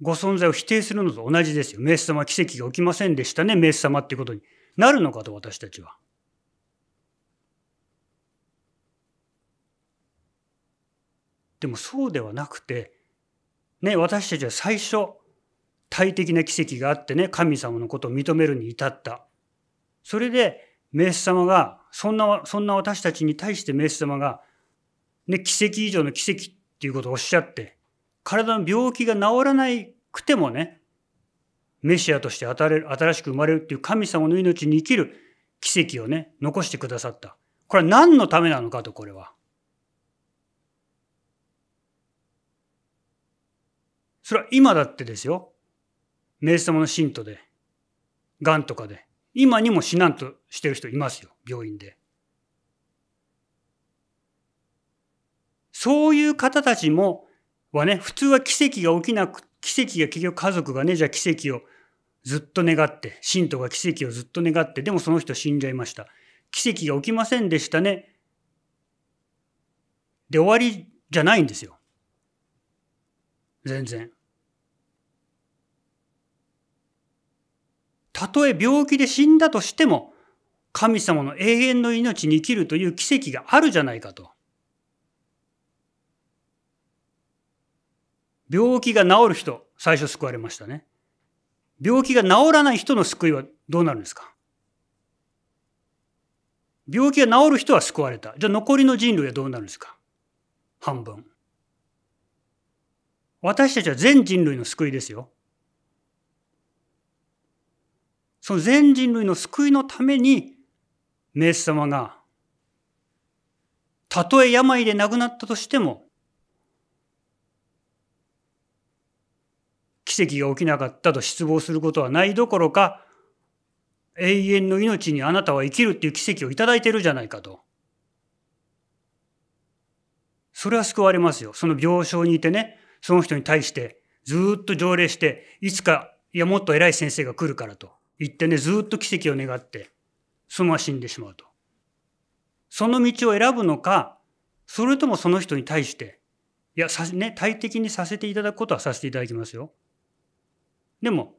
ご存在を否定するのと同じですよ。メス様奇跡が起きませんでしたね、メス様ってことになるのかと私たちは。でもそうではなくて、ね、私たちは最初、大的な奇跡があってね、神様のことを認めるに至った。それで、メス様が、そんな、そんな私たちに対してメス様が、ね、奇跡以上の奇跡っていうことをおっしゃって、体の病気が治らなくてもね、メシアとして新しく生まれるっていう神様の命に生きる奇跡をね、残してくださった。これは何のためなのかと、これは。それは今だってですよ。名イ様の信徒で、癌とかで、今にも死なんとしてる人いますよ、病院で。そういう方たちも、はね、普通は奇跡が起きなく、奇跡が結局家族がね、じゃあ奇跡をずっと願って、信徒が奇跡をずっと願って、でもその人死んじゃいました。奇跡が起きませんでしたね。で、終わりじゃないんですよ。全然。たとえ病気で死んだとしても、神様の永遠の命に生きるという奇跡があるじゃないかと。病気が治る人、最初救われましたね。病気が治らない人の救いはどうなるんですか病気が治る人は救われた。じゃあ残りの人類はどうなるんですか半分。私たちは全人類の救いですよ。その全人類の救いのために、メス様が、たとえ病で亡くなったとしても、奇跡が起きなかったと失望することはないどころか、永遠の命にあなたは生きるっていう奇跡を頂いてるじゃないかと。それは救われますよ。その病床にいてね、その人に対してずっと条例して、いつか、いやもっと偉い先生が来るからと。行ってね、ずっと奇跡を願って、そのまま死んでしまうと。その道を選ぶのか、それともその人に対して、いや、さね、大敵にさせていただくことはさせていただきますよ。でも、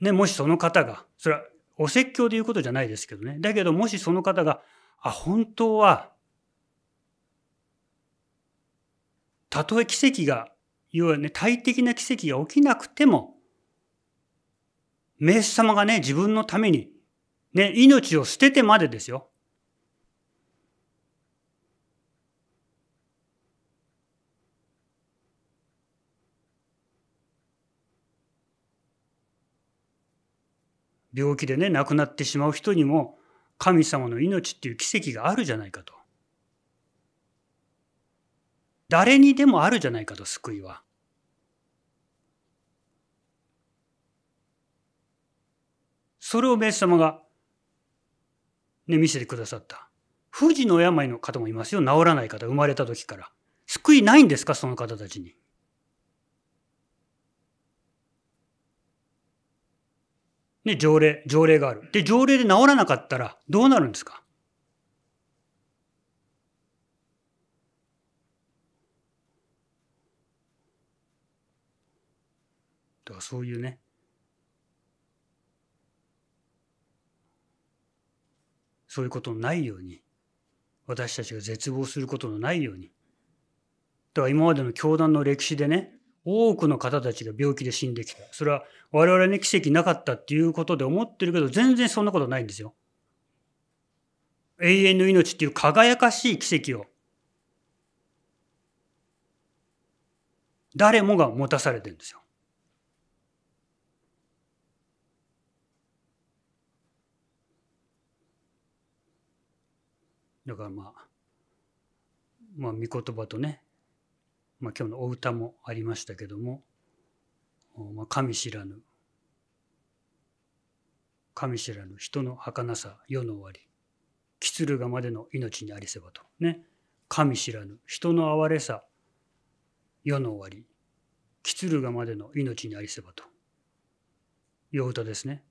ね、もしその方が、それはお説教で言うことじゃないですけどね。だけど、もしその方が、あ、本当は、たとえ奇跡が、要はね、大敵な奇跡が起きなくても、メイス様がね、自分のために、ね、命を捨ててまでですよ。病気でね、亡くなってしまう人にも、神様の命っていう奇跡があるじゃないかと。誰にでもあるじゃないかと、救いは。それをベース様が、ね、見せてくださった。富士の病の方もいますよ。治らない方、生まれた時から。救いないんですか、その方たちに。ね、条例、条例がある。で、条例で治らなかったらどうなるんですかだからそういうね、そういうことのないように私たちが絶望することのないようにだから今までの教団の歴史でね多くの方たちが病気で死んできたそれは我々に奇跡なかったっていうことで思ってるけど全然そんなことないんですよ。永遠の命っていう輝かしい奇跡を誰もが持たされてるんですよ。だからまあまあ御言葉とね、まあ、今日のお歌もありましたけども、まあ、神知らぬ神知らぬ人の儚さ世の終わりきつがまでの命にありせばとね神知らぬ人の哀れさ世の終わりきつがまでの命にありせばという歌ですね。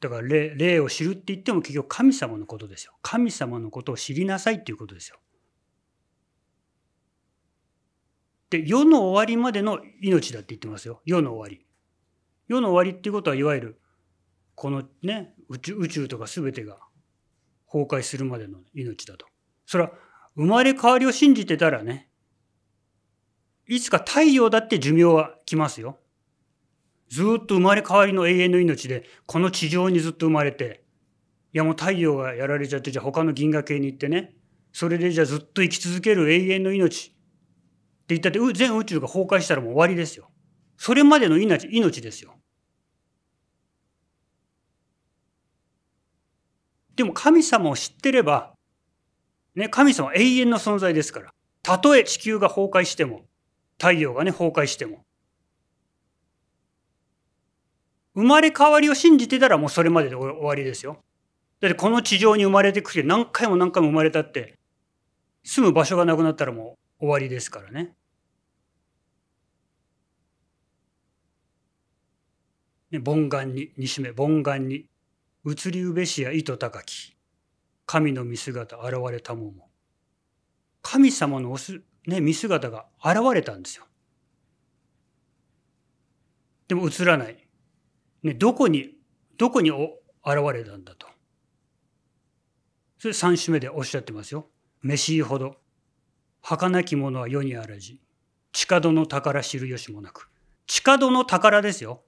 だから霊霊を知るって言っても結局神様のことですよ。神様のことを知りなさいっていうことですよ。で、世の終わりまでの命だって言ってますよ。世の終わり。世の終わりっていうことはいわゆるこのね宇宙宇宙とか全てが崩壊するまでの命だと。それは生まれ変わりを信じてたらねいつか太陽だって寿命は来ますよ。ずっと生まれ変わりの永遠の命で、この地上にずっと生まれて、いやもう太陽がやられちゃって、じゃあ他の銀河系に行ってね、それでじゃあずっと生き続ける永遠の命って言ったって、全宇宙が崩壊したらもう終わりですよ。それまでの命命ですよ。でも神様を知ってれば、ね、神様は永遠の存在ですから、たとえ地球が崩壊しても、太陽がね、崩壊しても、生まれ変わりを信じてたらもうそれまでで終わりですよ。だってこの地上に生まれてくて何回も何回も生まれたって住む場所がなくなったらもう終わりですからね。ね盆願に2首目盆願に移りうべしや糸高き神の見姿現れたもも神様のおす、ね、見姿が現れたんですよ。でも映らないね、どこに、どこに現れたんだと。それ3種目でおっしゃってますよ。飯ほど。儚き者は世にあらじ。近戸の宝知る由もなく。近戸の宝ですよ。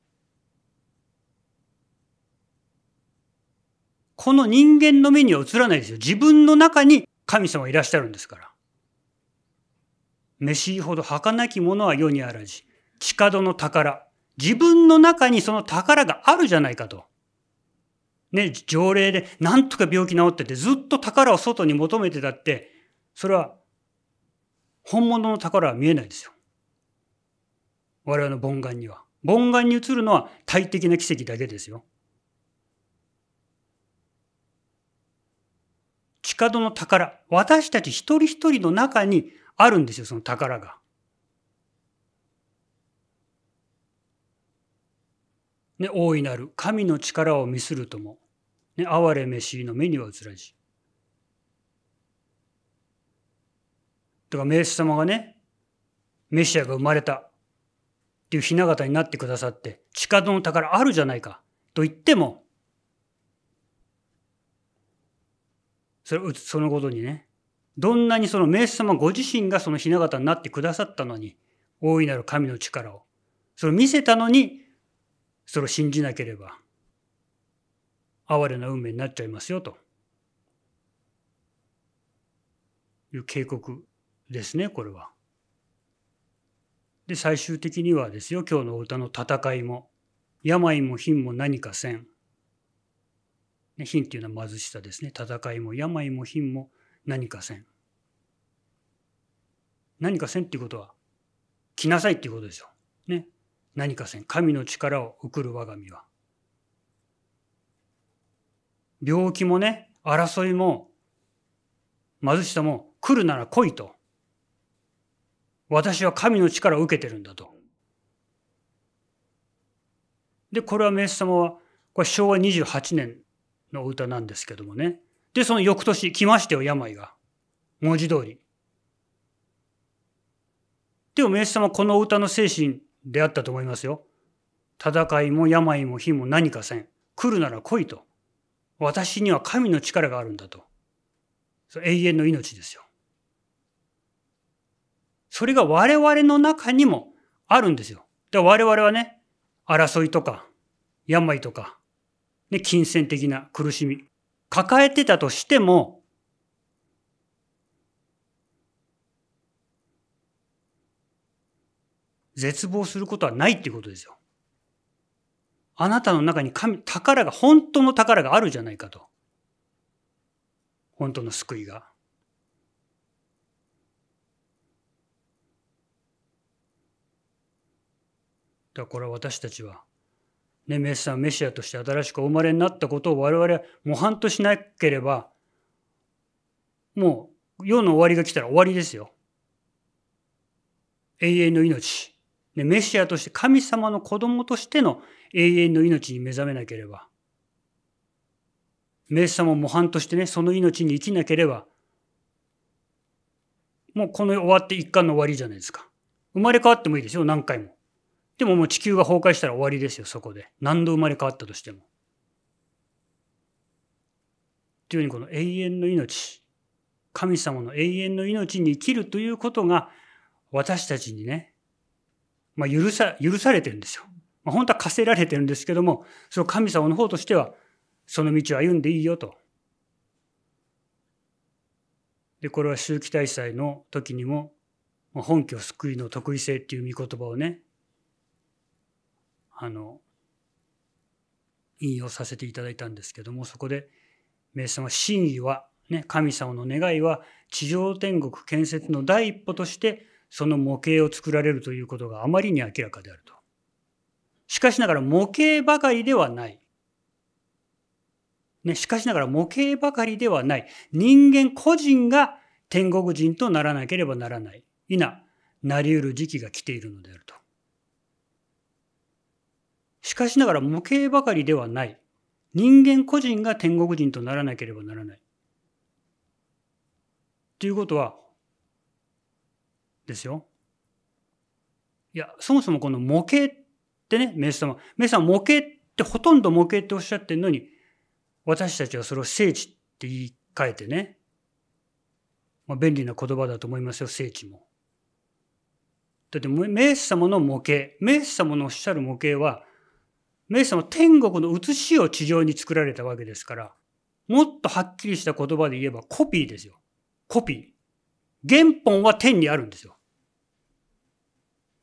この人間の目には映らないですよ。自分の中に神様いらっしゃるんですから。飯ほど儚き者は世にあらじ。近戸の宝。自分の中にその宝があるじゃないかと。ね、条例でなんとか病気治っててずっと宝を外に求めてたって、それは本物の宝は見えないですよ。我々の盆願には。盆願に映るのは大敵な奇跡だけですよ。地下の宝。私たち一人一人の中にあるんですよ、その宝が。ね、大いなる神の力を見するとも、ね、哀れめしの目には映らじ。とか名手様がね、メシアが生まれたっていう雛形になってくださって、地下の宝あるじゃないかと言っても、それそのことにね、どんなにその名手様ご自身がその雛形になってくださったのに、大いなる神の力を、それを見せたのに、それを信じなければ、哀れな運命になっちゃいますよと。いう警告ですね、これは。で、最終的にはですよ、今日の歌の戦いも、病も貧も何かせん。ね、貧っていうのは貧しさですね。戦いも病も貧も何かせん。何かせんっていうことは、来なさいっていうことですよ。ね。何かせん神の力を送る我が身は病気もね争いも貧しさも来るなら来いと私は神の力を受けてるんだとでこれはメス様はこれ昭和28年のお歌なんですけどもねでその翌年来ましたよ病が文字通りでもメス様この歌の精神出会ったと思いますよ。戦いも病も火も何かせん。来るなら来いと。私には神の力があるんだと。永遠の命ですよ。それが我々の中にもあるんですよ。で我々はね、争いとか、病とか、ね、金銭的な苦しみ、抱えてたとしても、絶望することはないっていうことですよ。あなたの中に神、宝が、本当の宝があるじゃないかと。本当の救いが。だから私たちは、ね、メスさんメシアとして新しくお生まれになったことを我々は模範としなければ、もう世の終わりが来たら終わりですよ。永遠の命。でメシアとして神様の子供としての永遠の命に目覚めなければ、メス様も模範としてね、その命に生きなければ、もうこの終わって一巻の終わりじゃないですか。生まれ変わってもいいですよ、何回も。でももう地球が崩壊したら終わりですよ、そこで。何度生まれ変わったとしても。というようにこの永遠の命、神様の永遠の命に生きるということが私たちにね、まあ、許さ、許されてるんですよ。まあ、本当は課せられてるんですけども、その神様の方としては、その道を歩んでいいよと。で、これは周期大祭の時にも、まあ、本拠救いの得意性っていう見言葉をね、あの、引用させていただいたんですけども、そこで、名さんは真意は、ね、神様の願いは地上天国建設の第一歩としてその模型を作られるということがあまりに明らかであると。しかしながら模型ばかりではない。ね、しかしながら模型ばかりではない。人間個人が天国人とならなければならない。いなり得る時期が来ているのであると。しかしながら模型ばかりではない。人間個人が天国人とならなければならない。ということはですよ。いや、そもそもこの模型ってね、メス様。メス様模型ってほとんど模型っておっしゃってるのに、私たちはそれを聖地って言い換えてね。まあ、便利な言葉だと思いますよ、聖地も。だって、メス様の模型、メス様のおっしゃる模型は、メス様天国の写しを地上に作られたわけですから、もっとはっきりした言葉で言えばコピーですよ。コピー。原本は天にあるんですよ。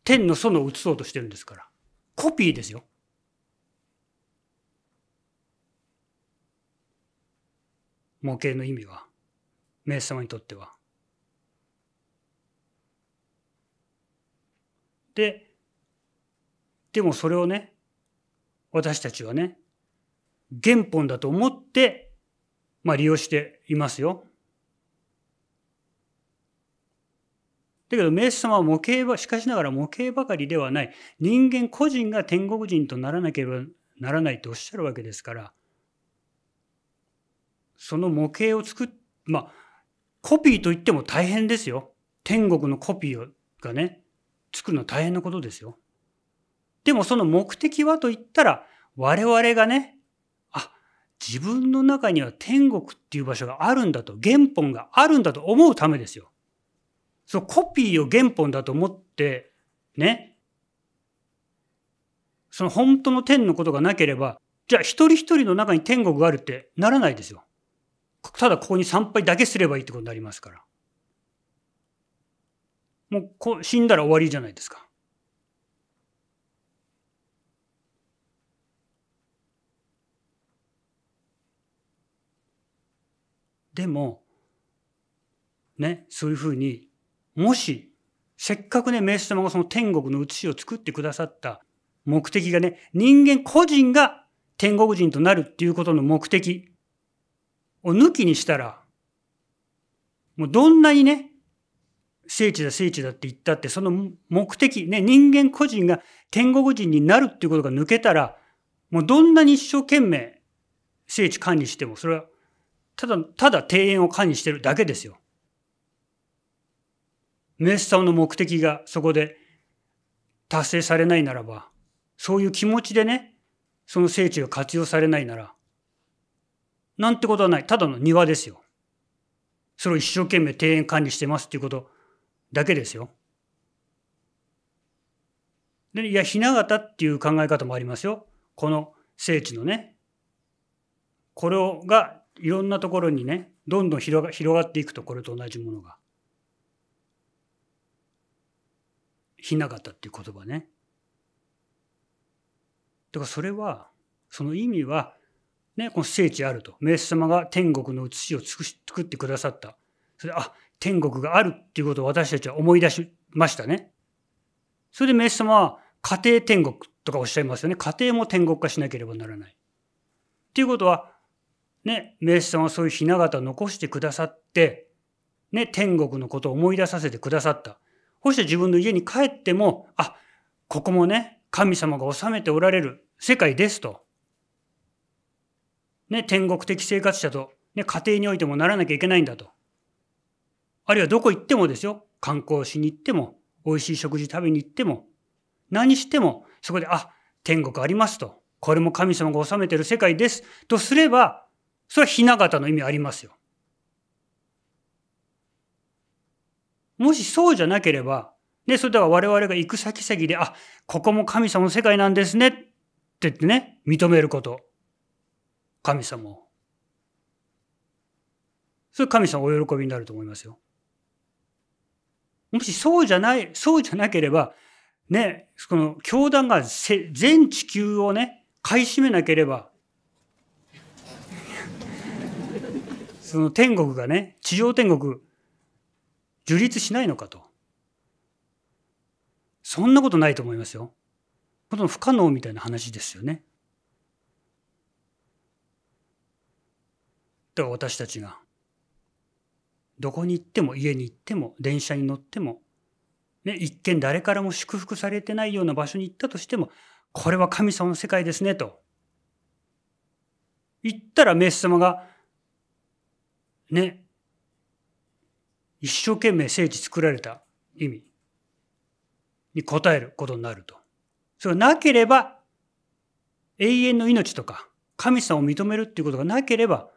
天の園を写そうとしてるんですから。コピーですよ。模型の意味は、名様にとっては。で、でもそれをね、私たちはね、原本だと思って、まあ利用していますよ。だけど、名ス様は模型は、しかしながら模型ばかりではない。人間個人が天国人とならなければならないとおっしゃるわけですから、その模型を作っ、まあ、コピーといっても大変ですよ。天国のコピーがね、作るの大変なことですよ。でもその目的はといったら、我々がね、あ、自分の中には天国っていう場所があるんだと、原本があるんだと思うためですよ。そのコピーを原本だと思って、ね、その本当の天のことがなければ、じゃあ一人一人の中に天国があるってならないですよ。ただここに参拝だけすればいいってことになりますから。もうこ死んだら終わりじゃないですか。でもねそういうふうにもし、せっかくね、メス様がその天国の写しを作ってくださった目的がね、人間個人が天国人となるっていうことの目的を抜きにしたら、もうどんなにね、聖地だ聖地だって言ったって、その目的、ね、人間個人が天国人になるっていうことが抜けたら、もうどんなに一生懸命聖地管理しても、それは、ただ、ただ庭園を管理してるだけですよ。メッサオの目的がそこで達成されないならば、そういう気持ちでね、その聖地が活用されないなら、なんてことはない。ただの庭ですよ。それを一生懸命庭園管理してますっていうことだけですよ。で、いや、雛形っていう考え方もありますよ。この聖地のね。これをがいろんなところにね、どんどん広が広がっていくと、これと同じものが。ひな形っていう言葉ね。だからそれは、その意味は、ね、この聖地あると。メス様が天国の写しを作ってくださった。それで、あ、天国があるっていうことを私たちは思い出しましたね。それでメス様は家庭天国とかおっしゃいますよね。家庭も天国化しなければならない。っていうことは、ね、メイス様はそういう雛形を残してくださって、ね、天国のことを思い出させてくださった。そして自分の家に帰っても、あ、ここもね、神様が治めておられる世界ですと。ね、天国的生活者と、ね、家庭においてもならなきゃいけないんだと。あるいはどこ行ってもですよ。観光しに行っても、美味しい食事食べに行っても、何しても、そこで、あ、天国ありますと。これも神様が治めてる世界です。とすれば、それは雛形の意味ありますよ。もしそうじゃなければ、ね、それでは我々が行く先々で、あ、ここも神様の世界なんですねって言ってね、認めること。神様を。それ神様お喜びになると思いますよ。もしそうじゃない、そうじゃなければ、ね、その教団が全地球をね、買い占めなければ、その天国がね、地上天国、樹立しないのかと。そんなことないと思いますよ。この不可能みたいな話ですよね。だから私たちがどこに行っても家に行っても電車に乗っても、ね、一見誰からも祝福されてないような場所に行ったとしてもこれは神様の世界ですねと言ったらメス様がね一生懸命聖地作られた意味に応えることになると。それがなければ永遠の命とか神様を認めるっていうことがなければ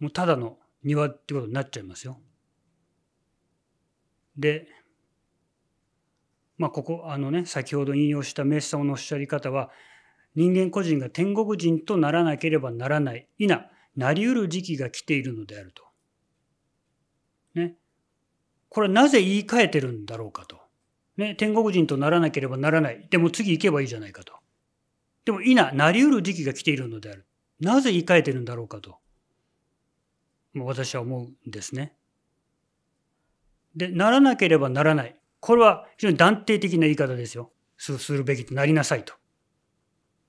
もうただの庭ってことになっちゃいますよ。でまあここあのね先ほど引用したメッシ様のおっしゃり方は人間個人が天国人とならなければならない否なりうる時期が来ているのであると。これなぜ言い換えてるんだろうかと。ね、天国人とならなければならない。でも次行けばいいじゃないかと。でもいなりうる時期が来ているのである。なぜ言い換えてるんだろうかと。もう私は思うんですね。で、ならなければならない。これは非常に断定的な言い方ですよ。するべきとなりなさいと。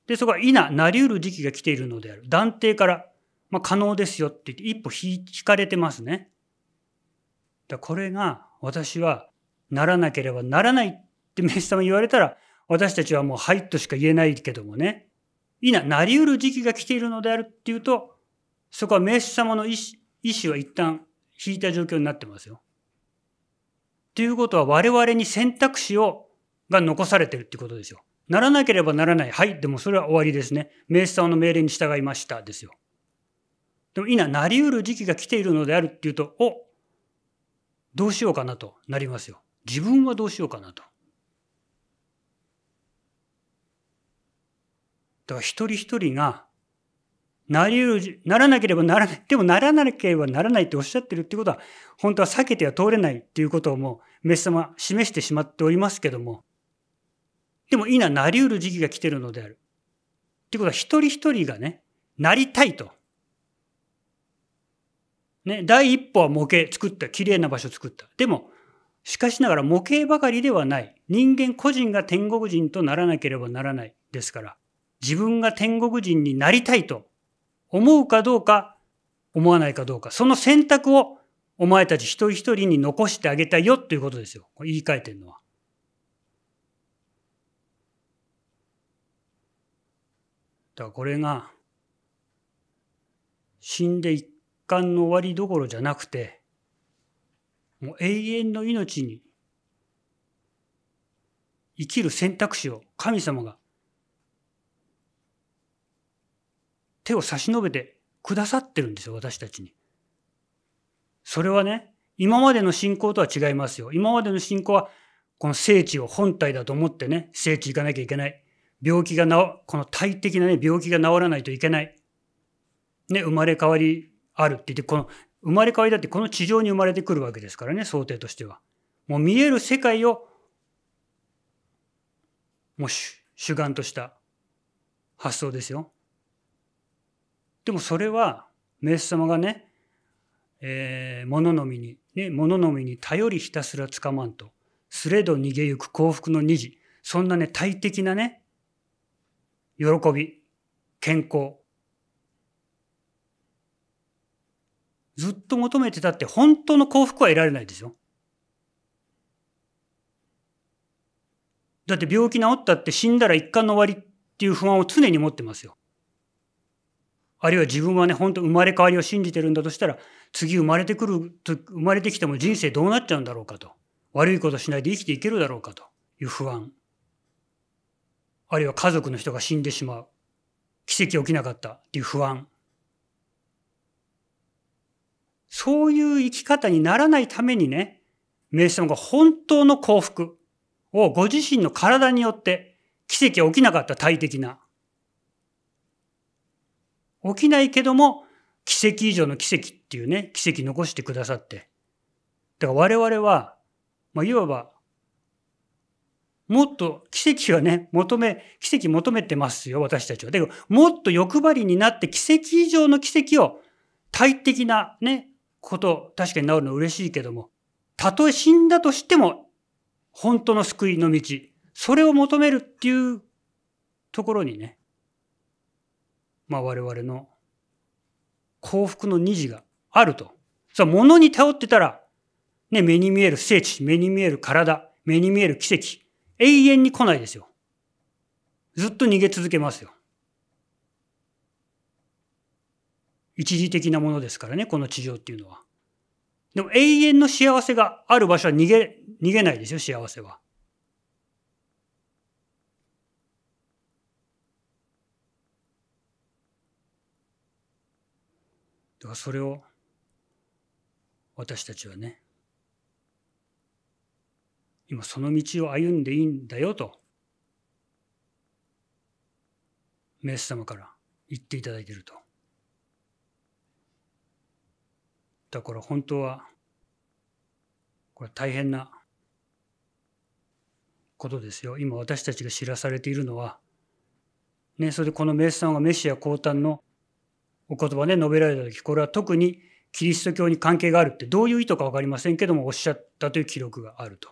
で、そこはな、なりうる時期が来ているのである。断定から、まあ、可能ですよって言って一歩引かれてますね。だこれが私はならなければならないってメイス様言われたら、私たちはもうはいとしか言えないけどもね、いな、なりうる時期が来ているのであるっていうと、そこは名手様の意思意思は一旦引いた状況になってますよ。ということは我々に選択肢を、が残されてるってことですよ。ならなければならない。はい。でもそれは終わりですね。名手様の命令に従いました。ですよ。でも今、なりうる時期が来ているのであるっていうと、おどうしようかなとなりますよ。自分はどうしようかなと。だから一人一人が、なりうる、ならなければならない。でもならなければならないっておっしゃってるってことは、本当は避けては通れないっていうことをもう、メス様示してしまっておりますけども、でも今なりうる時期が来てるのである。ってことは一人一人がね、なりたいと。ね、第一歩は模型作った。綺麗な場所作った。でも、しかしながら模型ばかりではない。人間個人が天国人とならなければならないですから、自分が天国人になりたいと思うかどうか、思わないかどうか、その選択をお前たち一人一人に残してあげたいよということですよ。言い換えてるのは。だからこれが、死んで一間の終わりどころじゃなくてもう永遠の命に生きる選択肢を神様が手を差し伸べてくださってるんですよ私たちに。それはね今までの信仰とは違いますよ。今までの信仰はこの聖地を本体だと思ってね聖地行かなきゃいけない。病気が治この体的なね病気が治らないといけない。ね生まれ変わりあるって言って、この生まれ変わりだってこの地上に生まれてくるわけですからね、想定としては。もう見える世界を、もう主眼とした発想ですよ。でもそれは、メス様がね、えー、物のみに、ね、物のみに頼りひたすらつかまんと、すれど逃げゆく幸福の虹、そんなね、大敵なね、喜び、健康、ずっと求めてたって本当の幸福は得られないでしょだって病気治ったって死んだら一貫の終わりっていう不安を常に持ってますよ。あるいは自分はね、本当生まれ変わりを信じてるんだとしたら、次生まれてくる、生まれてきても人生どうなっちゃうんだろうかと。悪いことしないで生きていけるだろうかという不安。あるいは家族の人が死んでしまう。奇跡起きなかったっていう不安。そういう生き方にならないためにね、瞑想が本当の幸福をご自身の体によって奇跡は起きなかった大的な。起きないけども奇跡以上の奇跡っていうね、奇跡残してくださって。だから我々は、まあ、いわば、もっと奇跡はね、求め、奇跡求めてますよ、私たちは。でも、もっと欲張りになって奇跡以上の奇跡を大的なね、こと確かに治るの嬉しいけどもたとえ死んだとしても本当の救いの道それを求めるっていうところにねまあ我々の幸福の虹があると。それ物に頼ってたら、ね、目に見える聖地、目に見える体、目に見える奇跡、永遠に来ないですよ。ずっと逃げ続けますよ。一時的なものですからね、この地上っていうのは。でも永遠の幸せがある場所は逃げ、逃げないですよ、幸せは。だからそれを私たちはね、今その道を歩んでいいんだよと、メス様から言っていただいていると。だから本当は、これ大変なことですよ。今私たちが知らされているのは、ね、それでこのメイスさんがメシア降誕のお言葉で述べられた時これは特にキリスト教に関係があるってどういう意図か分かりませんけどもおっしゃったという記録があると。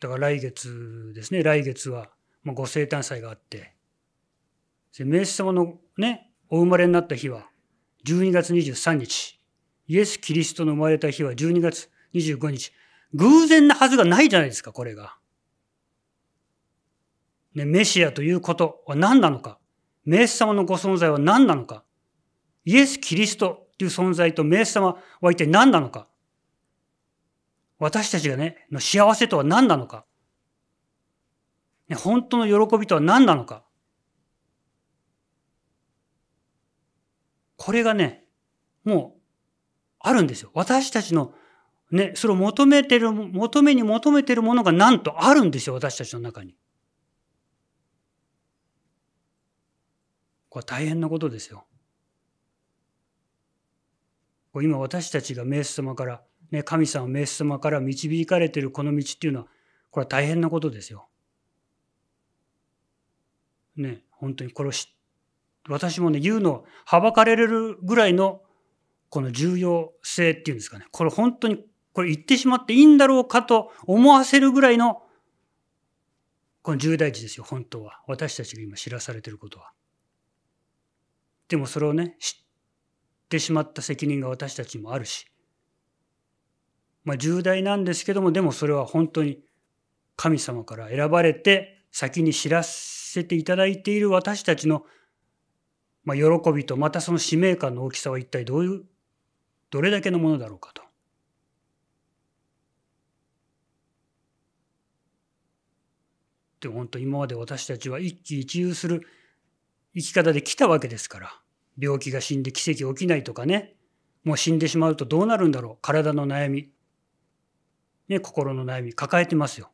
だから来月ですね来月はご生誕祭があってメイス様のねお生まれになった日は12月23日。イエス・キリストの生まれた日は12月25日。偶然なはずがないじゃないですか、これが。ね、メシアということは何なのか。メス様のご存在は何なのか。イエス・キリストという存在とメス様は一体何なのか。私たちがね、の幸せとは何なのか。ね、本当の喜びとは何なのか。これがね、もう、あるんですよ。私たちの、ね、それを求めてる、求めに求めてるものがなんとあるんですよ、私たちの中に。これ大変なことですよ。今私たちがメス様から、ね、神様メス様から導かれてるこの道っていうのは、これは大変なことですよ。ね、本当にこれを知私もね、言うのはばかれるぐらいの、この重要性っていうんですかね。これ本当に、これ言ってしまっていいんだろうかと思わせるぐらいの、この重大事ですよ、本当は。私たちが今知らされてることは。でもそれをね、知ってしまった責任が私たちもあるし。まあ重大なんですけども、でもそれは本当に神様から選ばれて先に知らせていただいている私たちのまあ、喜びとまたその使命感の大きさは一体どういうどれだけのものだろうかと。で本当今まで私たちは一喜一憂する生き方で来たわけですから病気が死んで奇跡起きないとかねもう死んでしまうとどうなるんだろう体の悩み、ね、心の悩み抱えてますよ。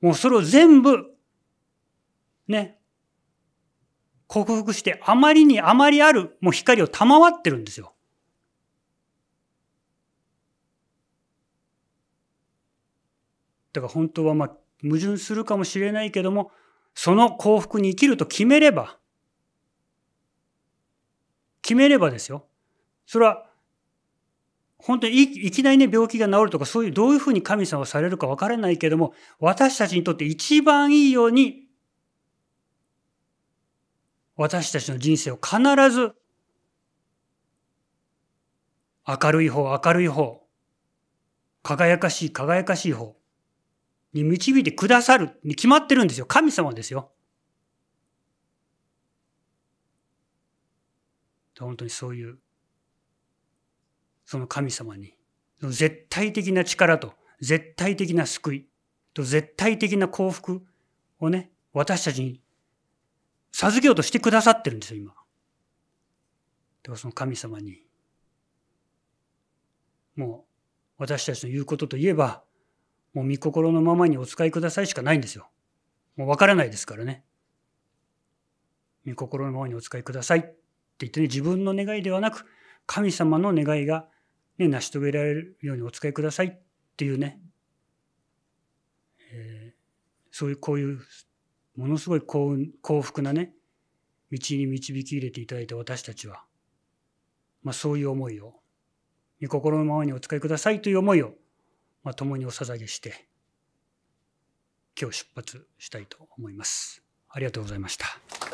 もうそれを全部ね克服してあまりにあまりあるもう光を賜ってるんですよ。だから本当はまあ矛盾するかもしれないけどもその幸福に生きると決めれば決めればですよそれは本当にいきなりね病気が治るとかそういうどういうふうに神様されるか分からないけども私たちにとって一番いいように私たちの人生を必ず明るい方、明るい方、輝かしい、輝かしい方に導いてくださるに決まってるんですよ。神様ですよ。本当にそういう、その神様に、絶対的な力と、絶対的な救いと、絶対的な幸福をね、私たちに授けようとしてくださってるんですよ、今。だからその神様に。もう、私たちの言うことといえば、もう見心のままにお使いくださいしかないんですよ。もうわからないですからね。見心のままにお使いくださいって言ってね、自分の願いではなく、神様の願いが、ね、成し遂げられるようにお使いくださいっていうね、えー、そういう、こういうものすごい幸運幸福なね道に導き入れていただいた私たちは、まあ、そういう思いを御心のままにお使いくださいという思いを、まあ、共にお捧げして今日出発したいと思います。ありがとうございました。